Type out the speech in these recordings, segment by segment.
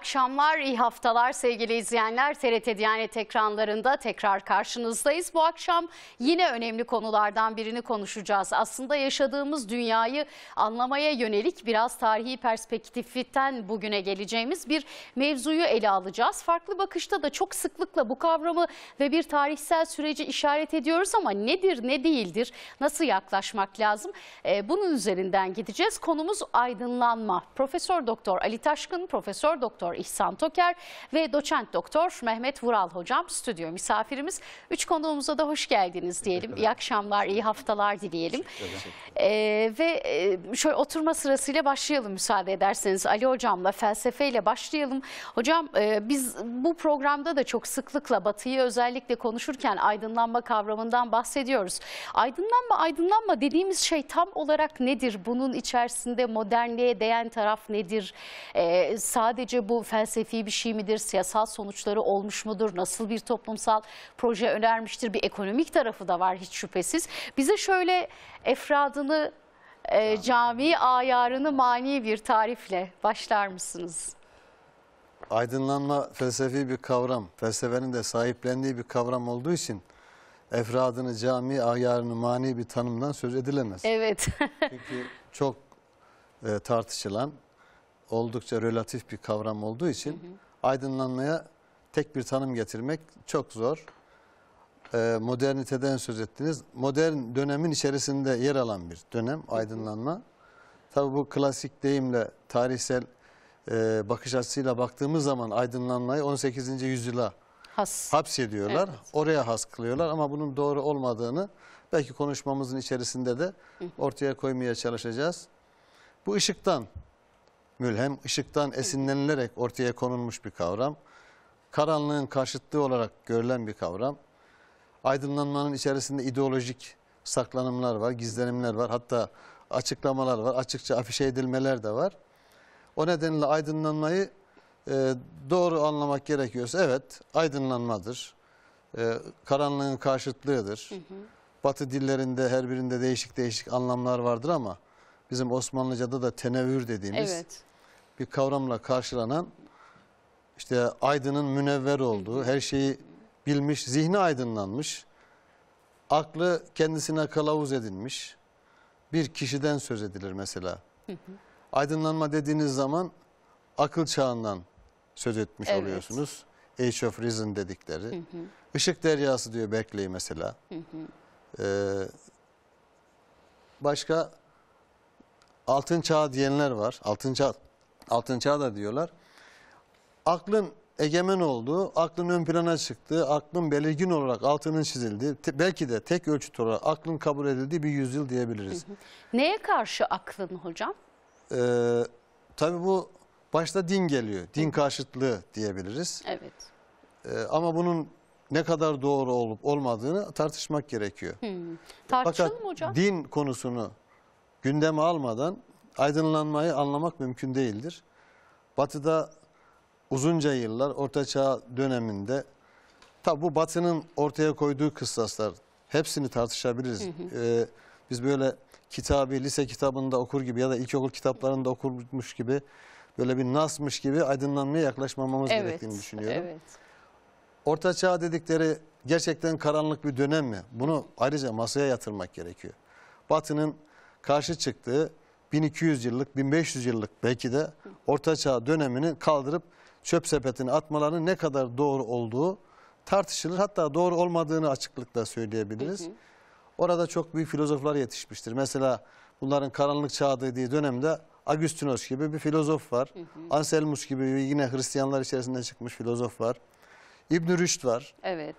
akşamlar, iyi haftalar sevgili izleyenler. TRT Diyanet ekranlarında tekrar karşınızdayız. Bu akşam yine önemli konulardan birini konuşacağız. Aslında yaşadığımız dünyayı anlamaya yönelik biraz tarihi perspektiften bugüne geleceğimiz bir mevzuyu ele alacağız. Farklı bakışta da çok sıklıkla bu kavramı ve bir tarihsel süreci işaret ediyoruz ama nedir ne değildir, nasıl yaklaşmak lazım? E, bunun üzerinden gideceğiz. Konumuz aydınlanma. Profesör Doktor Ali Taşkın, Profesör Doktor Doktor İhsan Toker ve doçent doktor Mehmet Vural hocam stüdyo misafirimiz. Üç konuğumuza da hoş geldiniz diyelim. İyi akşamlar, iyi haftalar dileyelim. Ee, ve e, şöyle oturma sırasıyla başlayalım müsaade ederseniz. Ali hocamla felsefeyle başlayalım. Hocam e, biz bu programda da çok sıklıkla Batı'yı özellikle konuşurken aydınlanma kavramından bahsediyoruz. Aydınlanma, aydınlanma dediğimiz şey tam olarak nedir? Bunun içerisinde modernliğe değen taraf nedir? E, sadece bu felsefi bir şey midir? Siyasal sonuçları olmuş mudur? Nasıl bir toplumsal proje önermiştir? Bir ekonomik tarafı da var hiç şüphesiz. Bize şöyle efradını, e, cami ayarını mani bir tarifle başlar mısınız? Aydınlanma felsefi bir kavram. Felsefenin de sahiplendiği bir kavram olduğu için efradını, cami ayarını mani bir tanımdan söz edilemez. Evet. Çünkü çok e, tartışılan oldukça relatif bir kavram olduğu için hı hı. aydınlanmaya tek bir tanım getirmek çok zor. Ee, moderniteden söz ettiniz. Modern dönemin içerisinde yer alan bir dönem aydınlanma. Tabii bu klasik deyimle tarihsel e, bakış açısıyla baktığımız zaman aydınlanmayı 18. yüzyıla has. hapsediyorlar. Evet. Oraya has kılıyorlar ama bunun doğru olmadığını belki konuşmamızın içerisinde de ortaya koymaya çalışacağız. Bu ışıktan mülhem, ışıktan esinlenilerek ortaya konulmuş bir kavram. Karanlığın karşıtlığı olarak görülen bir kavram. Aydınlanmanın içerisinde ideolojik saklanımlar var, gizlenimler var. Hatta açıklamalar var, açıkça afişe edilmeler de var. O nedenle aydınlanmayı e, doğru anlamak gerekiyorsa evet aydınlanmadır. E, karanlığın karşıtlığıdır. Hı hı. Batı dillerinde her birinde değişik değişik anlamlar vardır ama bizim Osmanlıca'da da tenevür dediğimiz evet bir kavramla karşılanan işte aydının münevver olduğu, her şeyi bilmiş, zihni aydınlanmış, aklı kendisine kılavuz edilmiş bir kişiden söz edilir mesela. Aydınlanma dediğiniz zaman akıl çağından söz etmiş evet. oluyorsunuz. Age of Reason dedikleri. Hı hı. Işık deryası diyor Berkeley mesela. Hı hı. Ee, başka altın çağı diyenler var. Altın çağ altın çağ da diyorlar. Aklın egemen olduğu, aklın ön plana çıktığı, aklın belirgin olarak altının çizildiği, belki de tek ölçüt olarak aklın kabul edildiği bir yüzyıl diyebiliriz. Neye karşı aklın hocam? Ee, tabii bu başta din geliyor. Din karşıtlığı diyebiliriz. Evet. Ee, ama bunun ne kadar doğru olup olmadığını tartışmak gerekiyor. Hı. Tartışalım Fakat hocam. din konusunu gündeme almadan aydınlanmayı anlamak mümkün değildir. Batı'da uzunca yıllar Orta Çağ döneminde tabi bu Batı'nın ortaya koyduğu kıstaslar hepsini tartışabiliriz. Ee, biz böyle kitabı lise kitabında okur gibi ya da ilkokul kitaplarında okurmuş gibi böyle bir nasmış gibi aydınlanmaya yaklaşmamamız evet, gerektiğini düşünüyorum. Evet. Orta Çağ dedikleri gerçekten karanlık bir dönem mi? Bunu ayrıca masaya yatırmak gerekiyor. Batı'nın karşı çıktığı 1200 yıllık, 1500 yıllık belki de Orta Çağ dönemini kaldırıp çöp sepetini atmalarının ne kadar doğru olduğu tartışılır. Hatta doğru olmadığını açıklıkla söyleyebiliriz. Orada çok büyük filozoflar yetişmiştir. Mesela bunların karanlık çağı dediği dönemde Agüstinos gibi bir filozof var. Anselmus gibi yine Hristiyanlar içerisinde çıkmış filozof var. İbn Rüşd var. Evet.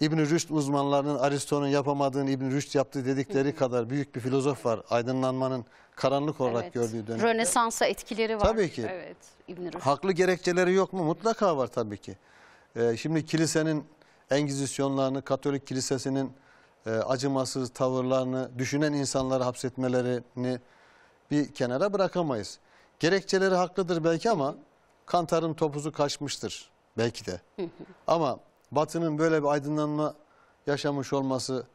İbn Rüşd uzmanlarının Aristo'nun yapamadığını İbn Rüşd yaptı dedikleri kadar büyük bir filozof var. Aydınlanmanın karanlık olarak evet. gördüğü dönem. Rönesans'a etkileri var. Tabii ki. Evet. İbn Haklı gerekçeleri yok mu? Mutlaka var tabii ki. Ee, şimdi kilisenin engizisyonlarını, Katolik kilisesinin e, acımasız tavırlarını, düşünen insanları hapsetmelerini bir kenara bırakamayız. Gerekçeleri haklıdır belki ama Kantar'ın topuzu kaçmıştır belki de. ama Batı'nın böyle bir aydınlanma yaşamış olması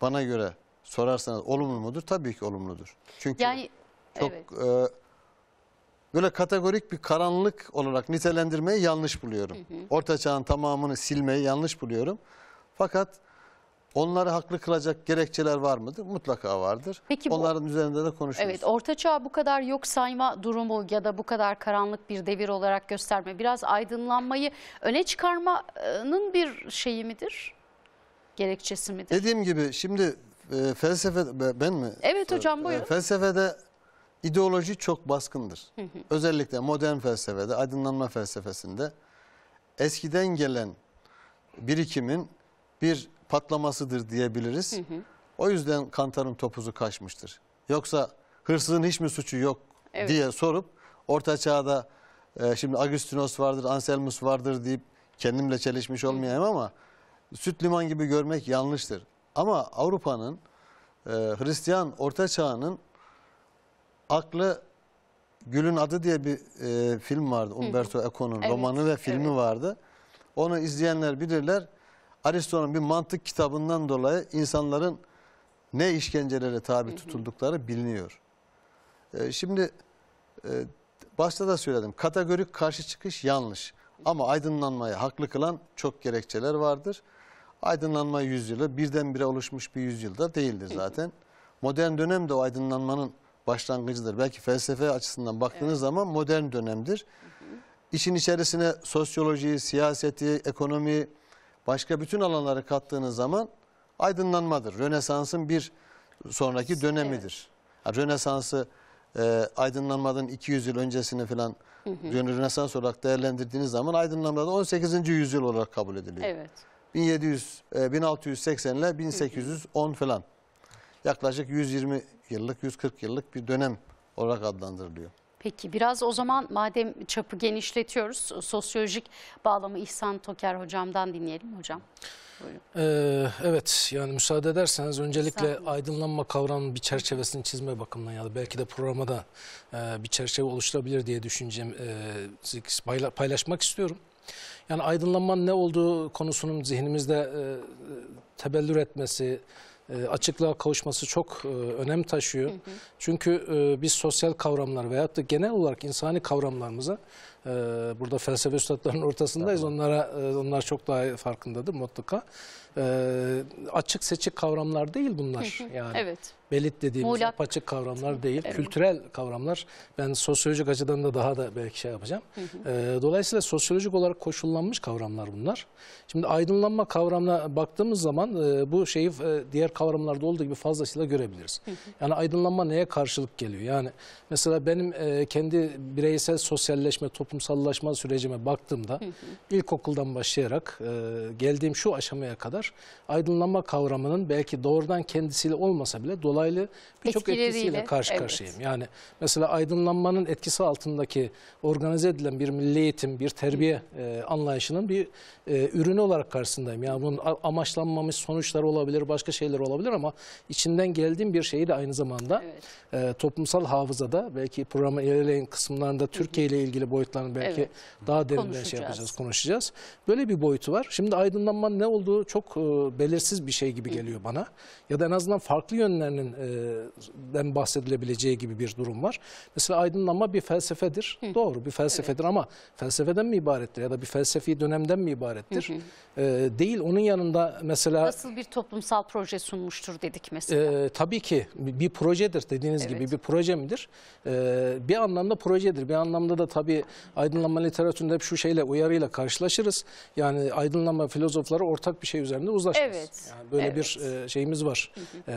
bana göre sorarsanız olumlu mudur? Tabii ki olumludur. Çünkü yani, çok evet. e, böyle kategorik bir karanlık olarak nitelendirmeyi yanlış buluyorum. Hı hı. Orta çağın tamamını silmeyi yanlış buluyorum. Fakat onları haklı kılacak gerekçeler var mıdır? Mutlaka vardır. Peki bu, Onların üzerinde de konuşuruz. Evet, Orta Çağ bu kadar yok sayma durumu ya da bu kadar karanlık bir devir olarak gösterme, biraz aydınlanmayı öne çıkarmanın bir şeyi midir? Gerekçesi midir? Dediğim gibi şimdi e, felsefe ben mi? Evet hocam e, buyurun. E, felsefede ideoloji çok baskındır. Özellikle modern felsefede, aydınlanma felsefesinde eskiden gelen birikimin bir patlamasıdır diyebiliriz. O yüzden Kantar'ın topuzu kaçmıştır. Yoksa hırsızın hiç mi suçu yok evet. diye sorup orta çağda e, şimdi Agüstinos vardır, Anselmus vardır deyip kendimle çelişmiş olmayayım ama süt liman gibi görmek yanlıştır. Ama Avrupa'nın e, Hristiyan Orta Çağ'ının aklı Gül'ün adı diye bir e, film vardı. Umberto Eco'nun evet, romanı ve filmi evet. vardı. Onu izleyenler bilirler. Aristo'nun bir mantık kitabından dolayı insanların ne işkencelere tabi tutuldukları biliniyor. E, şimdi e, başta da söyledim. Kategorik karşı çıkış yanlış. Ama aydınlanmaya haklı kılan çok gerekçeler vardır aydınlanma yüzyılı birdenbire oluşmuş bir yüzyılda değildir zaten. Modern dönem de o aydınlanmanın başlangıcıdır. Belki felsefe açısından baktığınız evet. zaman modern dönemdir. Hı İşin içerisine sosyolojiyi, siyaseti, ekonomiyi, başka bütün alanları kattığınız zaman aydınlanmadır. Rönesans'ın bir sonraki dönemidir. Evet. Rönesans'ı e, aydınlanmadan 200 yıl öncesini falan Rönesans olarak değerlendirdiğiniz zaman aydınlanmadan 18. yüzyıl olarak kabul ediliyor. Evet. 1700, e, 1680 ile 1810 falan. Yaklaşık 120 yıllık, 140 yıllık bir dönem olarak adlandırılıyor. Peki biraz o zaman madem çapı genişletiyoruz, sosyolojik bağlamı İhsan Toker hocamdan dinleyelim hocam. Ee, evet yani müsaade ederseniz öncelikle aydınlanma kavramının bir çerçevesini çizme bakımından ya da belki de programa e, bir çerçeve oluşturabilir diye düşüncem e, paylaşmak istiyorum. Yani aydınlanmanın ne olduğu konusunun zihnimizde e, e tebellür etmesi, e, açıklığa kavuşması çok e, önem taşıyor. Hı hı. Çünkü biz sosyal kavramlar veyahut da genel olarak insani kavramlarımıza ee, burada felsefe üstadlarının ortasındayız. Tamam. Onlara e, onlar çok daha farkındadır mutlaka. Ee, açık seçik kavramlar değil bunlar yani. evet. Belit dediğimiz Muğlak. apaçık kavramlar değil, evet. kültürel kavramlar. Ben sosyolojik açıdan da daha da belki şey yapacağım. Ee, dolayısıyla sosyolojik olarak koşullanmış kavramlar bunlar. Şimdi aydınlanma kavramına baktığımız zaman e, bu şeyi e, diğer kavramlarda olduğu gibi fazlasıyla görebiliriz. Yani aydınlanma neye karşılık geliyor? Yani mesela benim kendi bireysel sosyalleşme, top toplumsallaşma sürecime baktığımda hı hı. ilkokuldan başlayarak e, geldiğim şu aşamaya kadar aydınlanma kavramının belki doğrudan kendisiyle olmasa bile dolaylı birçok etkisiyle karşı evet. karşıyayım. Yani mesela aydınlanmanın etkisi altındaki organize edilen bir milli eğitim, bir terbiye e, anlayışının bir e, ürünü olarak karşısındayım. Yani bunun amaçlanmamış sonuçlar olabilir, başka şeyler olabilir ama içinden geldiğim bir şeyi de aynı zamanda evet. e, toplumsal hafızada belki programın ilerleyen kısımlarında Türkiye ile ilgili boyutlar boyutlarını belki evet. daha derinden şey yapacağız, konuşacağız. Böyle bir boyutu var. Şimdi aydınlanmanın ne olduğu çok e, belirsiz bir şey gibi geliyor bana. Ya da en azından farklı yönlerinin e, bahsedilebileceği gibi bir durum var. Mesela aydınlanma bir felsefedir. Hı. Doğru bir felsefedir evet. ama felsefeden mi ibarettir ya da bir felsefi dönemden mi ibarettir? Hı hı. E, değil onun yanında mesela... Nasıl bir toplumsal proje sunmuştur dedik mesela. E, tabii ki bir projedir dediğiniz evet. gibi bir proje midir? E, bir anlamda projedir. Bir anlamda da tabii aydınlanma literatüründe hep şu şeyle uyarıyla karşılaşırız. Yani aydınlanma filozofları ortak bir şey üzerinde uzlaşmaz. Evet. Yani böyle evet. bir e, şeyimiz var. Hı hı.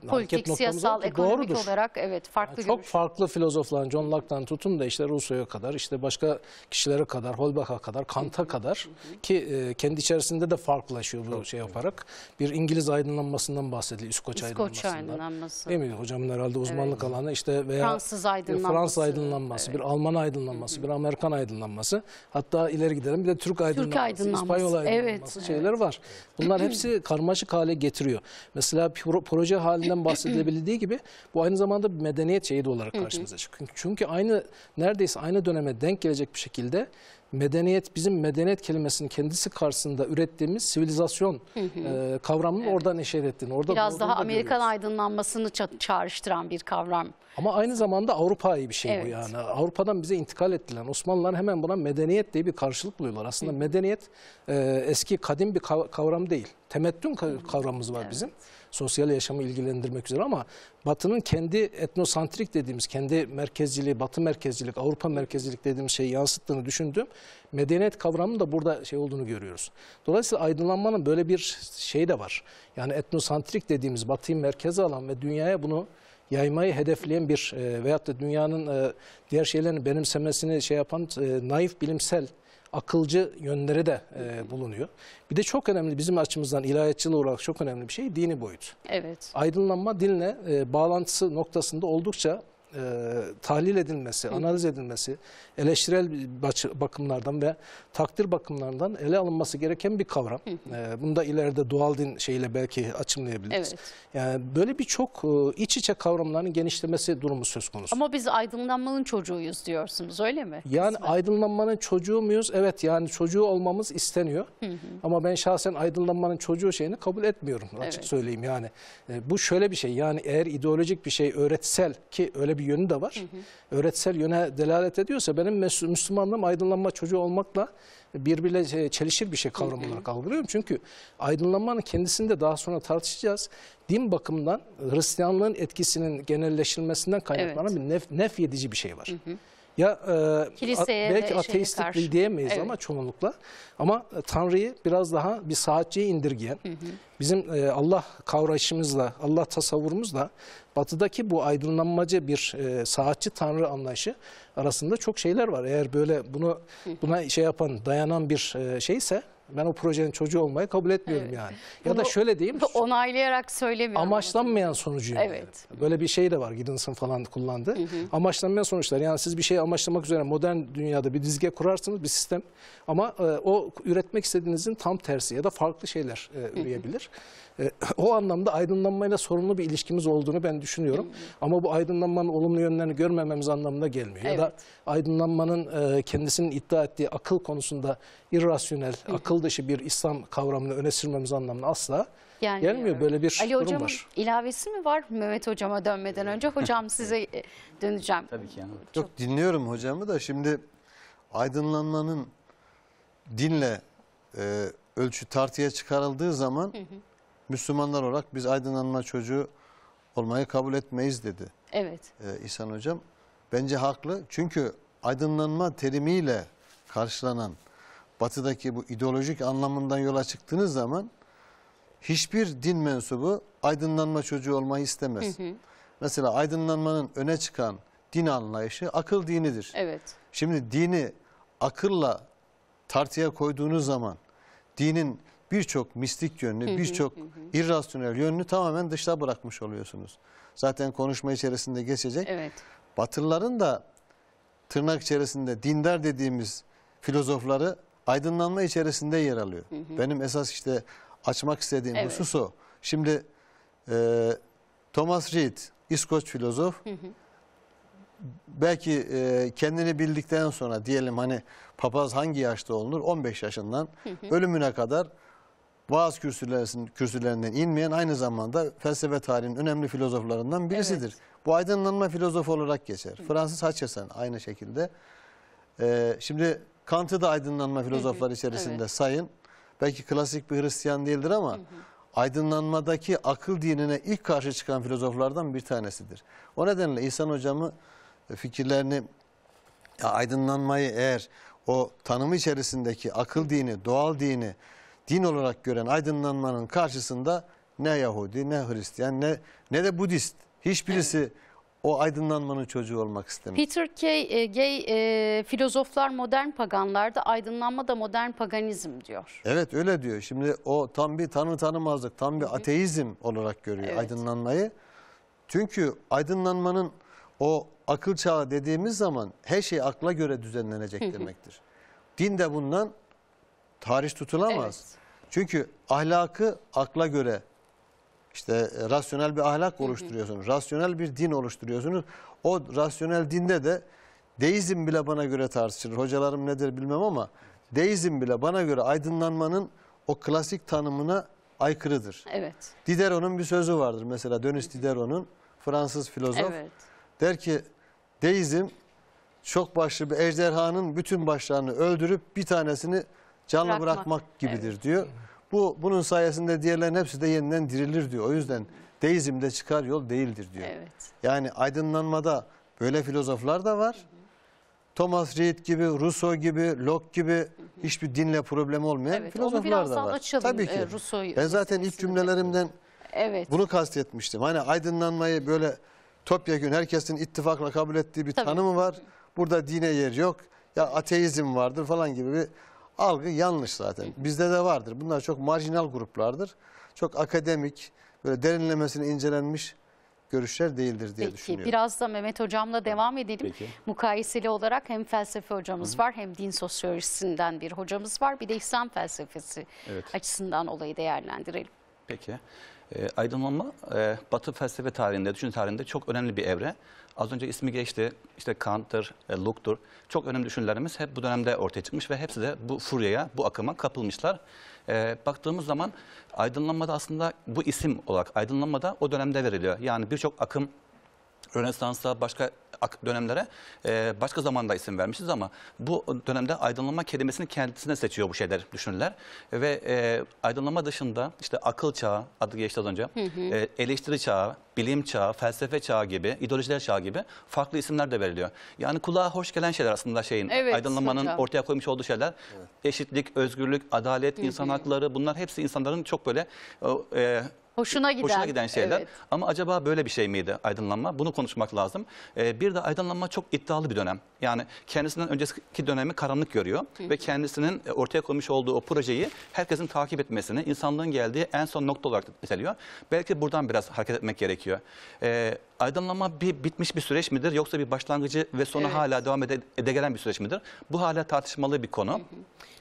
E, Politik, siyasal, e, ekonomik Doğrudur. olarak evet farklı yani Çok görüş. farklı filozofların John Locke'dan tutun da işte Rousseau'ya kadar işte başka kişilere kadar Holbach'a kadar Kant'a kadar hı hı. ki e, kendi içerisinde de farklılaşıyor bu çok şey yaparak. Bir İngiliz aydınlanmasından bahsediliyor. İskoç, İskoç aydınlanmasından. aydınlanması. Değil mi hocamın herhalde uzmanlık evet. alanı işte veya Fransız aydınlanması. E, Fransız aydınlanması, evet. bir Alman aydınlanması, hı hı. bir sonra Amerikan aydınlanması. Hatta ileri gidelim bir de Türk aydınlanması, Türk aydınlanması İspanyol aydınlanması evet, şeyler evet. var. Bunlar hepsi karmaşık hale getiriyor. Mesela proje halinden bahsedilebildiği gibi bu aynı zamanda bir medeniyet şeyi de olarak karşımıza çıkıyor. Çünkü aynı neredeyse aynı döneme denk gelecek bir şekilde medeniyet bizim medeniyet kelimesinin kendisi karşısında ürettiğimiz sivilizasyon hı hı. E, kavramının evet. oradan neşer ettiğini. Orada Biraz daha Amerikan görüyoruz. aydınlanmasını çağrıştıran bir kavram. Ama aynı zamanda Avrupa'yı bir şey evet. bu yani. Avrupa'dan bize intikal ettiler. Osmanlılar hemen buna medeniyet diye bir karşılık buluyorlar. Aslında hı. medeniyet e, eski kadim bir kavram değil temettün kavramımız var evet. bizim. Sosyal yaşamı ilgilendirmek üzere ama Batı'nın kendi etnosantrik dediğimiz, kendi merkezciliği, Batı merkezcilik, Avrupa merkezcilik dediğimiz şeyi yansıttığını düşündüğüm Medeniyet kavramının da burada şey olduğunu görüyoruz. Dolayısıyla aydınlanmanın böyle bir şeyi de var. Yani etnosantrik dediğimiz Batı'yı merkeze alan ve dünyaya bunu yaymayı hedefleyen bir e, veyahut da dünyanın e, diğer şeylerini benimsemesini şey yapan e, naif bilimsel akılcı yönleri de e, bulunuyor. Bir de çok önemli bizim açımızdan ilahiyatçılığı olarak çok önemli bir şey dini boyut. Evet. Aydınlanma dinle e, bağlantısı noktasında oldukça e, tahlil edilmesi, analiz edilmesi, eleştirel bakımlardan ve takdir bakımlarından ele alınması gereken bir kavram. Hı. E, bunu da ileride doğal din şeyle belki açımlayabiliriz. Evet. Yani böyle birçok e, iç içe kavramların genişlemesi durumu söz konusu. Ama biz aydınlanmanın çocuğuyuz diyorsunuz öyle mi? Yani Kısmen. aydınlanmanın çocuğu muyuz? Evet yani çocuğu olmamız isteniyor. Ama ben şahsen aydınlanmanın çocuğu şeyini kabul etmiyorum açık evet. söyleyeyim yani. E, bu şöyle bir şey yani eğer ideolojik bir şey öğretsel ki öyle bir bir yönü de var. Hı hı. Öğretsel yöne delalet ediyorsa benim Müslümanlığım aydınlanma çocuğu olmakla birbiriyle e, çelişir bir şey kavram hı olarak algılıyorum. Çünkü aydınlanmanın kendisinde daha sonra tartışacağız. Din bakımından Hristiyanlığın etkisinin genelleşilmesinden kaynaklanan evet. bir nef, nef yedici bir şey var. Hı hı. Ya e, Kiliseye belki ateistlik karşı. diyemeyiz evet. ama çoğunlukla. Ama e, Tanrı'yı biraz daha bir saatçiye indirgeyen, hı hı. bizim e, Allah kavrayışımızla, Allah tasavvurumuzla batıdaki bu aydınlanmacı bir e, saatçi tanrı anlayışı arasında çok şeyler var. Eğer böyle bunu buna şey yapan, dayanan bir e, şeyse ben o projenin çocuğu olmayı kabul etmiyorum evet. yani. Ya Bunu da şöyle diyeyim. Onaylayarak söylemiyorum. Amaçlanmayan sonucu. Evet. Yani. Böyle bir şey de var. Giddens'ın falan kullandı. Hı Amaçlanmayan sonuçlar. Yani siz bir şey amaçlamak üzere modern dünyada bir dizge kurarsınız bir sistem. Ama e, o üretmek istediğinizin tam tersi ya da farklı şeyler e, üreyebilir. E, o anlamda aydınlanmayla sorumlu bir ilişkimiz olduğunu ben düşünüyorum. Ama bu aydınlanmanın olumlu yönlerini görmememiz anlamına gelmiyor. Evet. Ya da aydınlanmanın e, kendisinin iddia ettiği akıl konusunda irrasyonel, akıl dışı bir İslam kavramını öne sürmemiz anlamına asla yani gelmiyor. Böyle bir Ali durum hocam, var. ilavesi mi var Mehmet hocama dönmeden önce? Hocam size e, döneceğim. Tabii ki. Yani. Çok... Çok dinliyorum hocamı da şimdi aydınlanmanın dinle e, ölçü tartıya çıkarıldığı zaman... Hı hı Müslümanlar olarak biz aydınlanma çocuğu olmayı kabul etmeyiz dedi. Evet. Ee, İhsan Hocam bence haklı. Çünkü aydınlanma terimiyle karşılanan batıdaki bu ideolojik anlamından yola çıktığınız zaman hiçbir din mensubu aydınlanma çocuğu olmayı istemez. Hı hı. Mesela aydınlanmanın öne çıkan din anlayışı akıl dinidir. Evet. Şimdi dini akılla tartıya koyduğunuz zaman dinin birçok mistik yönünü, birçok irrasyonel yönünü tamamen dışta bırakmış oluyorsunuz. Zaten konuşma içerisinde geçecek. Evet. Batılıların da tırnak içerisinde dindar dediğimiz filozofları aydınlanma içerisinde yer alıyor. Hı hı. Benim esas işte açmak istediğim evet. husus o. Şimdi e, Thomas Reid, İskoç filozof, hı hı. belki e, kendini bildikten sonra diyelim hani papaz hangi yaşta olunur? 15 yaşından hı hı. ölümüne kadar vaaz kürsülerinden inmeyen aynı zamanda felsefe tarihinin önemli filozoflarından birisidir. Evet. Bu aydınlanma filozofu olarak geçer. Hı. Fransız Hutcheson aynı şekilde. Ee, şimdi Kant'ı da aydınlanma filozofları içerisinde evet. sayın. Belki klasik bir Hristiyan değildir ama hı hı. aydınlanmadaki akıl dinine ilk karşı çıkan filozoflardan bir tanesidir. O nedenle İhsan Hocam'ı e, fikirlerini aydınlanmayı eğer o tanımı içerisindeki akıl dini, doğal dini, din olarak gören aydınlanmanın karşısında ne Yahudi ne Hristiyan ne, ne de Budist hiçbirisi evet. o aydınlanmanın çocuğu olmak istemiyor. Peter Kay, e, Gay e, filozoflar modern paganlarda aydınlanma da modern paganizm diyor. Evet öyle diyor. Şimdi o tam bir tanrı tanımazlık tam bir ateizm olarak görüyor evet. aydınlanmayı. Çünkü aydınlanmanın o akıl çağı dediğimiz zaman her şey akla göre düzenlenecek demektir. Din de bundan tarih tutulamaz. Evet. Çünkü ahlakı akla göre işte rasyonel bir ahlak oluşturuyorsunuz. Rasyonel bir din oluşturuyorsunuz. O rasyonel dinde de deizm bile bana göre tartışılır. Hocalarım nedir bilmem ama deizm bile bana göre aydınlanmanın o klasik tanımına aykırıdır. Evet. Diderot'un bir sözü vardır mesela Dönüş Diderot'un Fransız filozof. Evet. Der ki deizm çok başlı bir ejderhanın bütün başlarını öldürüp bir tanesini canlı bırakmak, bırakmak gibidir evet. diyor. Bu bunun sayesinde diğerlerin hepsi de yeniden dirilir diyor. O yüzden deizmde çıkar yol değildir diyor. Evet. Yani aydınlanmada böyle filozoflar da var. Thomas Reid gibi, Rousseau gibi, Locke gibi hiçbir dinle problemi olmayan evet, filozoflar da var. Açalım, Tabii ki. E, ben zaten ilk cümlelerimden evet. bunu kastetmiştim. Hani aydınlanmayı böyle topyekun herkesin ittifakla kabul ettiği bir Tabii. tanımı var. Burada dine yer yok. Ya ateizm vardır falan gibi bir algı yanlış zaten. Bizde de vardır. Bunlar çok marjinal gruplardır. Çok akademik, böyle derinlemesine incelenmiş görüşler değildir diye Peki, düşünüyorum. Biraz da Mehmet Hocam'la devam edelim. Peki. Mukayeseli olarak hem felsefe hocamız -hı. var hem din sosyolojisinden bir hocamız var. Bir de İslam felsefesi evet. açısından olayı değerlendirelim. Peki. E, aydınlanma e, Batı felsefe tarihinde, düşünce tarihinde çok önemli bir evre. Az önce ismi geçti, işte Kant'tır, e, Locke'tur. Çok önemli düşünürlerimiz hep bu dönemde ortaya çıkmış ve hepsi de bu furyaya, bu akıma kapılmışlar. E, baktığımız zaman aydınlanmada aslında bu isim olarak aydınlanmada o dönemde veriliyor. Yani birçok akım Rönesans'a başka dönemlere e, başka zamanda isim vermişiz ama bu dönemde aydınlanma kelimesini kendisine seçiyor bu şeyler düşünürler. Ve e, aydınlanma dışında işte akıl çağı adı geçti az önce hı hı. E, eleştiri çağı, bilim çağı, felsefe çağı gibi, ideolojiler çağı gibi farklı isimler de veriliyor. Yani kulağa hoş gelen şeyler aslında şeyin evet, aydınlanmanın hocam. ortaya koymuş olduğu şeyler. Evet. Eşitlik, özgürlük, adalet, hı hı. insan hakları bunlar hepsi insanların çok böyle e, Hoşuna giden. Hoşuna giden şeyler. Evet. Ama acaba böyle bir şey miydi aydınlanma? Bunu konuşmak lazım. Ee, bir de aydınlanma çok iddialı bir dönem. Yani kendisinden önceki dönemi karanlık görüyor. Ve kendisinin e, ortaya koymuş olduğu o projeyi herkesin takip etmesini, insanlığın geldiği en son nokta olarak niteliyor. Belki buradan biraz hareket etmek gerekiyor. Ee, aydınlanma bir bitmiş bir süreç midir yoksa bir başlangıcı ve sonu evet. hala devam ede, gelen bir süreç midir? Bu hala tartışmalı bir konu. Hı hı.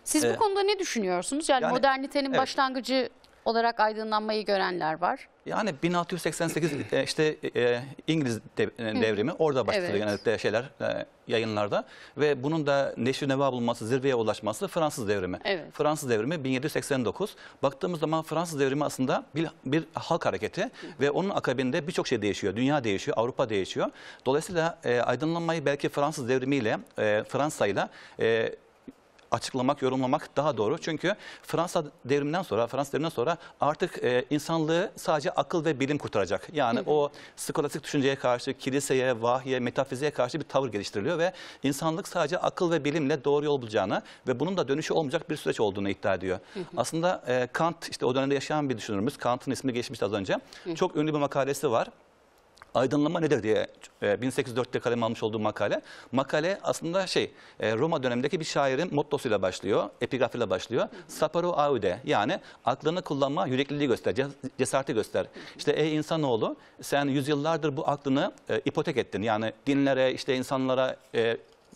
Siz ee, bu konuda ne düşünüyorsunuz? Yani, yani modernitenin evet. başlangıcı olarak aydınlanmayı görenler var. Yani 1688 e, işte e, e, İngiliz de, e, devrimi orada başladı evet. genellikle şeyler e, yayınlarda ve bunun da neşri neva bulması, zirveye ulaşması Fransız devrimi. Evet. Fransız devrimi 1789. Baktığımız zaman Fransız devrimi aslında bir, bir halk hareketi ve onun akabinde birçok şey değişiyor. Dünya değişiyor, Avrupa değişiyor. Dolayısıyla e, aydınlanmayı belki Fransız devrimiyle, e, Fransa'yla e, açıklamak, yorumlamak daha doğru. Çünkü Fransa devriminden sonra, Fransa devriminden sonra artık e, insanlığı sadece akıl ve bilim kurtaracak. Yani o skolastik düşünceye karşı, kiliseye, vahye, metafiziğe karşı bir tavır geliştiriliyor ve insanlık sadece akıl ve bilimle doğru yol bulacağını ve bunun da dönüşü olmayacak bir süreç olduğunu iddia ediyor. Aslında e, Kant işte o dönemde yaşayan bir düşünürümüz. Kant'ın ismi geçmişti az önce. Çok ünlü bir makalesi var aydınlanma nedir diye 1804'te e, kaleme almış olduğu makale. Makale aslında şey e, Roma dönemindeki bir şairin mottosuyla başlıyor, epigrafıyla başlıyor. Saparo aude yani aklını kullanma, yürekliliği göster, cesareti göster. İşte ey insanoğlu sen yüzyıllardır bu aklını e, ipotek ettin. Yani dinlere, işte insanlara,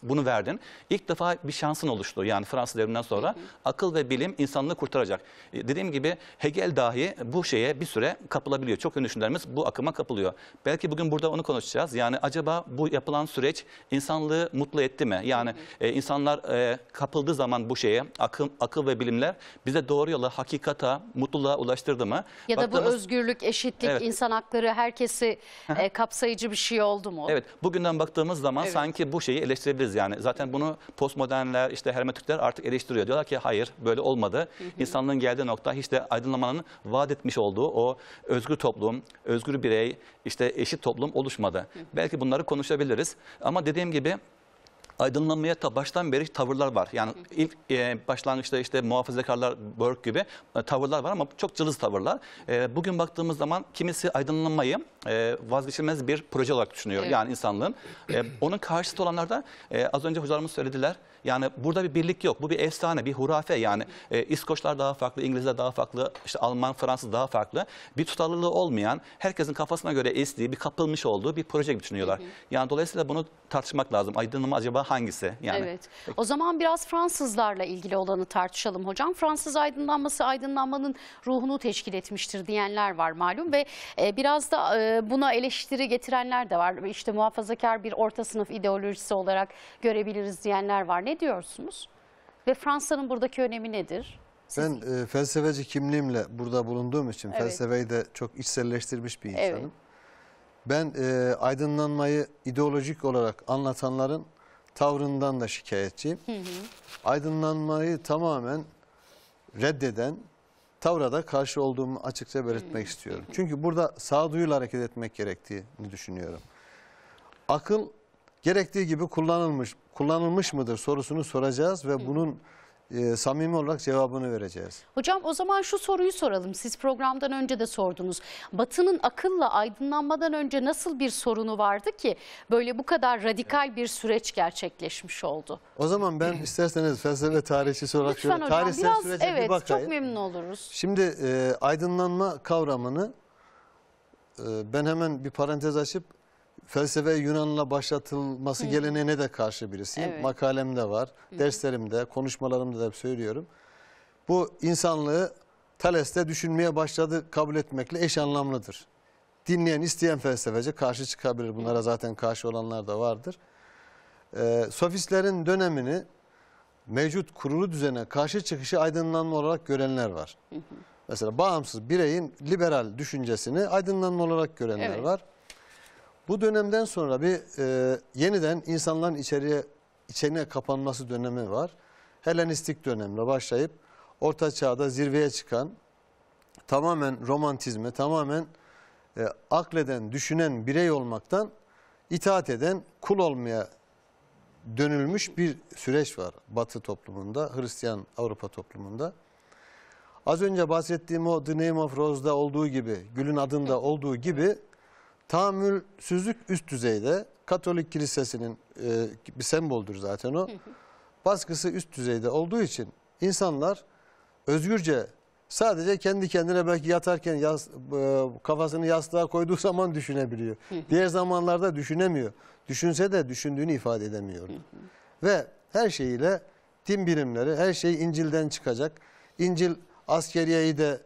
bunu verdin. İlk defa bir şansın oluştu. Yani Fransız devriminden sonra akıl ve bilim insanlığı kurtaracak. E, dediğim gibi Hegel dahi bu şeye bir süre kapılabiliyor. Çok ünlü düşünürlerimiz bu akıma kapılıyor. Belki bugün burada onu konuşacağız. Yani acaba bu yapılan süreç insanlığı mutlu etti mi? Yani E, insanlar e, kapıldığı zaman bu şeye akıl, akıl ve bilimler bize doğru yola, hakikata, mutluluğa ulaştırdı mı? Ya Baktığımız... da bu özgürlük, eşitlik, evet. insan hakları herkesi e, kapsayıcı bir şey oldu mu? Evet. Bugünden baktığımız zaman evet. sanki bu şeyi eleştirebiliriz yani. Zaten bunu postmodernler, işte hermetikler artık eleştiriyor. Diyorlar ki hayır böyle olmadı. Hı hı. İnsanlığın geldiği nokta hiç de aydınlanmanın vaat etmiş olduğu o özgür toplum, özgür birey, işte eşit toplum oluşmadı. Hı hı. Belki bunları konuşabiliriz. Ama dediğim gibi aydınlanmaya da baştan beri tavırlar var. Yani ilk e, başlangıçta işte muhafazakarlar, Burke gibi e, tavırlar var ama çok cılız tavırlar. E, bugün baktığımız zaman kimisi aydınlanmayı e, vazgeçilmez bir proje olarak düşünüyor. Evet. Yani insanlığın. E, onun karşıtı olanlar da e, az önce hocalarımız söylediler. Yani burada bir birlik yok. Bu bir efsane, bir hurafe yani. E, İskoçlar daha farklı, İngilizler daha farklı, işte Alman, Fransız daha farklı. Bir tutarlılığı olmayan, herkesin kafasına göre estiği, bir kapılmış olduğu bir proje düşünüyorlar. Hı hı. Yani dolayısıyla bunu tartışmak lazım. Aydınlama acaba hangisi? Yani. Evet. O zaman biraz Fransızlarla ilgili olanı tartışalım hocam. Fransız aydınlanması aydınlanmanın ruhunu teşkil etmiştir diyenler var malum ve e, biraz da e, buna eleştiri getirenler de var. İşte muhafazakar bir orta sınıf ideolojisi olarak görebiliriz diyenler var. Ne Diyorsunuz Ve Fransa'nın buradaki önemi nedir? Siz... Ben e, felsefeci kimliğimle burada bulunduğum için evet. felsefeyi de çok içselleştirmiş bir insanım. Evet. Ben e, aydınlanmayı ideolojik olarak anlatanların tavrından da şikayetçiyim. Hı hı. Aydınlanmayı tamamen reddeden tavra da karşı olduğumu açıkça belirtmek hı. istiyorum. Çünkü burada sağduyuyla hareket etmek gerektiğini düşünüyorum. Akıl gerektiği gibi kullanılmış kullanılmış mıdır sorusunu soracağız ve Hı. bunun e, samimi olarak cevabını vereceğiz. Hocam o zaman şu soruyu soralım. Siz programdan önce de sordunuz. Batı'nın akılla aydınlanmadan önce nasıl bir sorunu vardı ki böyle bu kadar radikal bir süreç gerçekleşmiş oldu? O zaman ben isterseniz felsefe tarihçisi olarak Lütfen şöyle hocam, tarihsel biraz, sürece evet, bir bakayım. Çok memnun oluruz. Şimdi e, aydınlanma kavramını e, ben hemen bir parantez açıp felsefe Yunan'la başlatılması Hı. geleneğine de karşı birisiyim. Evet. Makalemde var, derslerimde, konuşmalarımda da hep söylüyorum. Bu insanlığı Thales'te düşünmeye başladı kabul etmekle eş anlamlıdır. Dinleyen, isteyen felsefeci karşı çıkabilir. Bunlara zaten karşı olanlar da vardır. Ee, sofistlerin dönemini mevcut kurulu düzene karşı çıkışı aydınlanma olarak görenler var. Mesela bağımsız bireyin liberal düşüncesini aydınlanma olarak görenler evet. var. Bu dönemden sonra bir e, yeniden insanların içeriye içine kapanması dönemi var. Helenistik dönemle başlayıp Orta Çağ'da zirveye çıkan tamamen romantizme, tamamen e, akleden, düşünen birey olmaktan itaat eden kul olmaya dönülmüş bir süreç var Batı toplumunda, Hristiyan Avrupa toplumunda. Az önce bahsettiğim o The Name of Rose'da olduğu gibi, Gül'ün adında olduğu gibi Tahammülsüzlük üst düzeyde. Katolik kilisesinin e, bir semboldür zaten o. Baskısı üst düzeyde olduğu için insanlar özgürce sadece kendi kendine belki yatarken yas, e, kafasını yastığa koyduğu zaman düşünebiliyor. Diğer zamanlarda düşünemiyor. Düşünse de düşündüğünü ifade edemiyordu. Ve her şeyiyle din bilimleri, her şey İncil'den çıkacak. İncil askeriyeyi de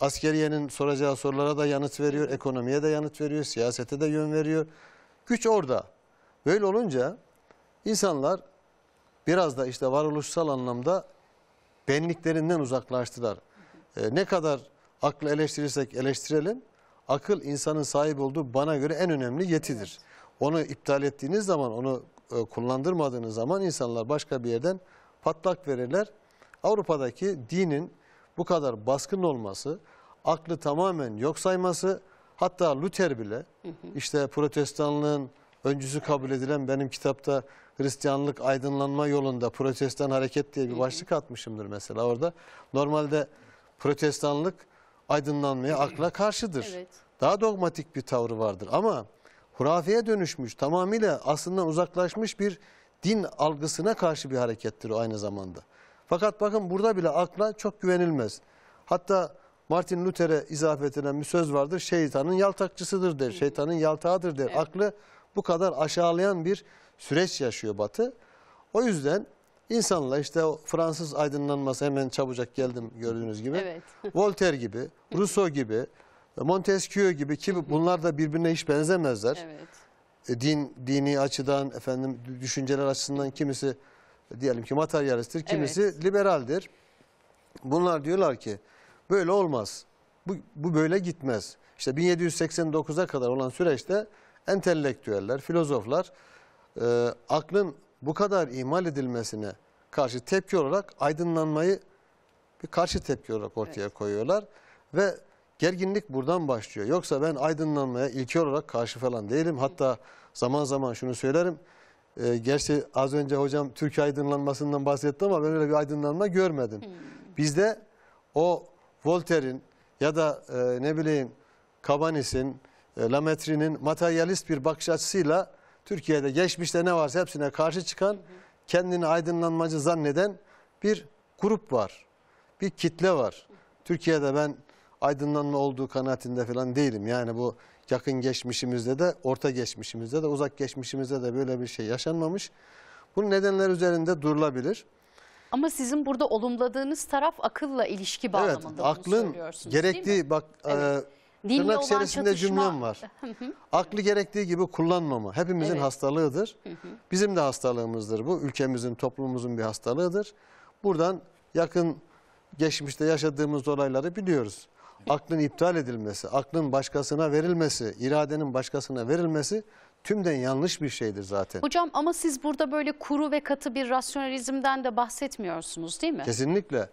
Askeriyenin soracağı sorulara da yanıt veriyor, ekonomiye de yanıt veriyor, siyasete de yön veriyor. Güç orada. Böyle olunca insanlar biraz da işte varoluşsal anlamda benliklerinden uzaklaştılar. Ee, ne kadar aklı eleştirirsek eleştirelim, akıl insanın sahip olduğu bana göre en önemli yetidir. Onu iptal ettiğiniz zaman, onu e, kullandırmadığınız zaman insanlar başka bir yerden patlak verirler. Avrupa'daki dinin bu kadar baskın olması, aklı tamamen yok sayması, hatta Luther bile işte protestanlığın öncüsü kabul edilen benim kitapta Hristiyanlık aydınlanma yolunda protestan hareket diye bir başlık atmışımdır mesela orada. Normalde protestanlık aydınlanmaya akla karşıdır. Evet. Daha dogmatik bir tavrı vardır ama hurafeye dönüşmüş tamamıyla aslında uzaklaşmış bir din algısına karşı bir harekettir o aynı zamanda. Fakat bakın burada bile akla çok güvenilmez. Hatta Martin Luther'e izaf edilen bir söz vardır. Şeytanın yaltakçısıdır der. Şeytanın yaltağıdır der. Evet. Aklı bu kadar aşağılayan bir süreç yaşıyor Batı. O yüzden insanla işte Fransız aydınlanması hemen çabucak geldim gördüğünüz gibi. Evet. Voltaire gibi, Rousseau gibi, Montesquieu gibi ki bunlar da birbirine hiç benzemezler. Evet. E, din dini açıdan efendim düşünceler açısından kimisi diyelim ki materyalisttir, kimisi evet. liberaldir. Bunlar diyorlar ki böyle olmaz. Bu, bu böyle gitmez. İşte 1789'a kadar olan süreçte entelektüeller, filozoflar e, aklın bu kadar ihmal edilmesine karşı tepki olarak aydınlanmayı bir karşı tepki olarak ortaya evet. koyuyorlar. Ve gerginlik buradan başlıyor. Yoksa ben aydınlanmaya ilke olarak karşı falan değilim. Hatta zaman zaman şunu söylerim. E, gerçi az önce hocam Türkiye aydınlanmasından bahsetti ama ben öyle bir aydınlanma görmedim. Hmm. Bizde o Voltaire'in ya da e, ne bileyim Kabanis'in, e, Lametri'nin materyalist bir bakış açısıyla Türkiye'de geçmişte ne varsa hepsine karşı çıkan, kendini aydınlanmacı zanneden bir grup var. Bir kitle var. Türkiye'de ben aydınlanma olduğu kanaatinde falan değilim. Yani bu yakın geçmişimizde de, orta geçmişimizde de, uzak geçmişimizde de böyle bir şey yaşanmamış. Bunun nedenler üzerinde durulabilir. Ama sizin burada olumladığınız taraf akılla ilişki bağlamında evet, aklın gerektiği bak evet. e, Dinle çatışma... cümlem var. Aklı gerektiği gibi kullanmama hepimizin evet. hastalığıdır. Bizim de hastalığımızdır bu. Ülkemizin, toplumumuzun bir hastalığıdır. Buradan yakın geçmişte yaşadığımız olayları biliyoruz aklın iptal edilmesi, aklın başkasına verilmesi, iradenin başkasına verilmesi tümden yanlış bir şeydir zaten. Hocam ama siz burada böyle kuru ve katı bir rasyonalizmden de bahsetmiyorsunuz değil mi? Kesinlikle.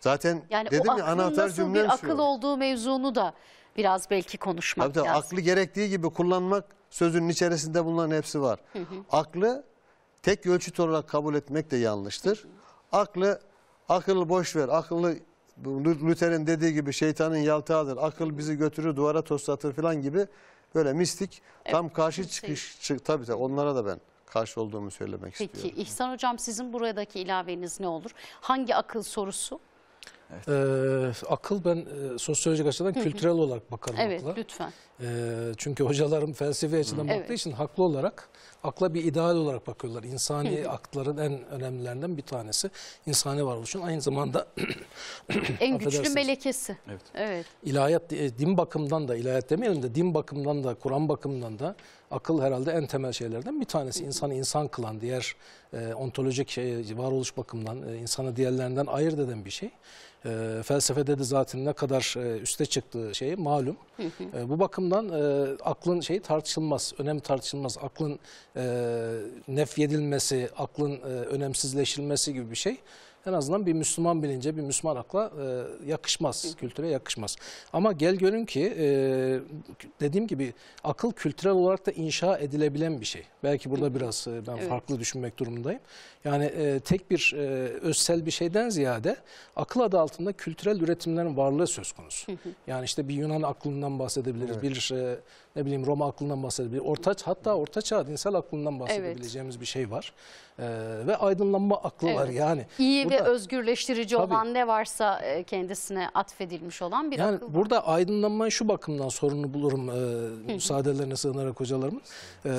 Zaten yani dedim ya anahtar cümle bir akıl şu. olduğu mevzunu da biraz belki konuşmak Tabii lazım. Aklı gerektiği gibi kullanmak sözünün içerisinde bunların hepsi var. Hı hı. Aklı tek ölçüt olarak kabul etmek de yanlıştır. Hı hı. Aklı akıllı boş ver, akıllı Luther'in dediği gibi şeytanın yaltağıdır. Akıl bizi götürür duvara toslatır falan gibi böyle mistik evet, tam karşı şey. çıkış çık, tabii tabii onlara da ben karşı olduğumu söylemek Peki, istiyorum. Peki İhsan Hocam sizin buradaki ilaveniz ne olur? Hangi akıl sorusu? Evet. Ee, akıl ben e, sosyolojik açıdan kültürel olarak bakarım. Evet akla. lütfen. Ee, çünkü hocalarım felsefi açıdan baktığı evet. için haklı olarak akla bir ideal olarak bakıyorlar. İnsani akların en önemlilerinden bir tanesi. İnsani varoluşun aynı zamanda en güçlü melekesi. Evet. evet. İlahiyat, e, din bakımından da, ilahiyat demeyelim de din bakımından da, Kur'an bakımından da Akıl herhalde en temel şeylerden bir tanesi. İnsanı insan kılan, diğer e, ontolojik şey, varoluş bakımından e, insanı diğerlerinden ayırt eden bir şey. E, felsefede de zaten ne kadar e, üste çıktığı şey malum. E, bu bakımdan e, aklın şeyi tartışılmaz, önem tartışılmaz. Aklın e, yedilmesi, aklın e, önemsizleşilmesi gibi bir şey en azından bir Müslüman bilince, bir Müslüman akla e, yakışmaz, kültüre yakışmaz. Ama gel görün ki e, dediğim gibi akıl kültürel olarak da inşa edilebilen bir şey. Belki burada biraz e, ben evet. farklı düşünmek durumundayım. Yani e, tek bir e, özsel bir şeyden ziyade akıl adı altında kültürel üretimlerin varlığı söz konusu. Yani işte bir Yunan aklından bahsedebiliriz, evet. bir e, ne bileyim Roma aklından bahsedebilir, Orta, hatta orta çağ dinsel aklından bahsedebileceğimiz evet. bir şey var. E, ve aydınlanma aklı evet. var yani. İyi burada, ve özgürleştirici tabii, olan ne varsa e, kendisine atfedilmiş olan bir yani akıl. Yani burada aydınlanma şu bakımdan sorunu bulurum e, müsaadelerine sığınarak hocalarımın. E,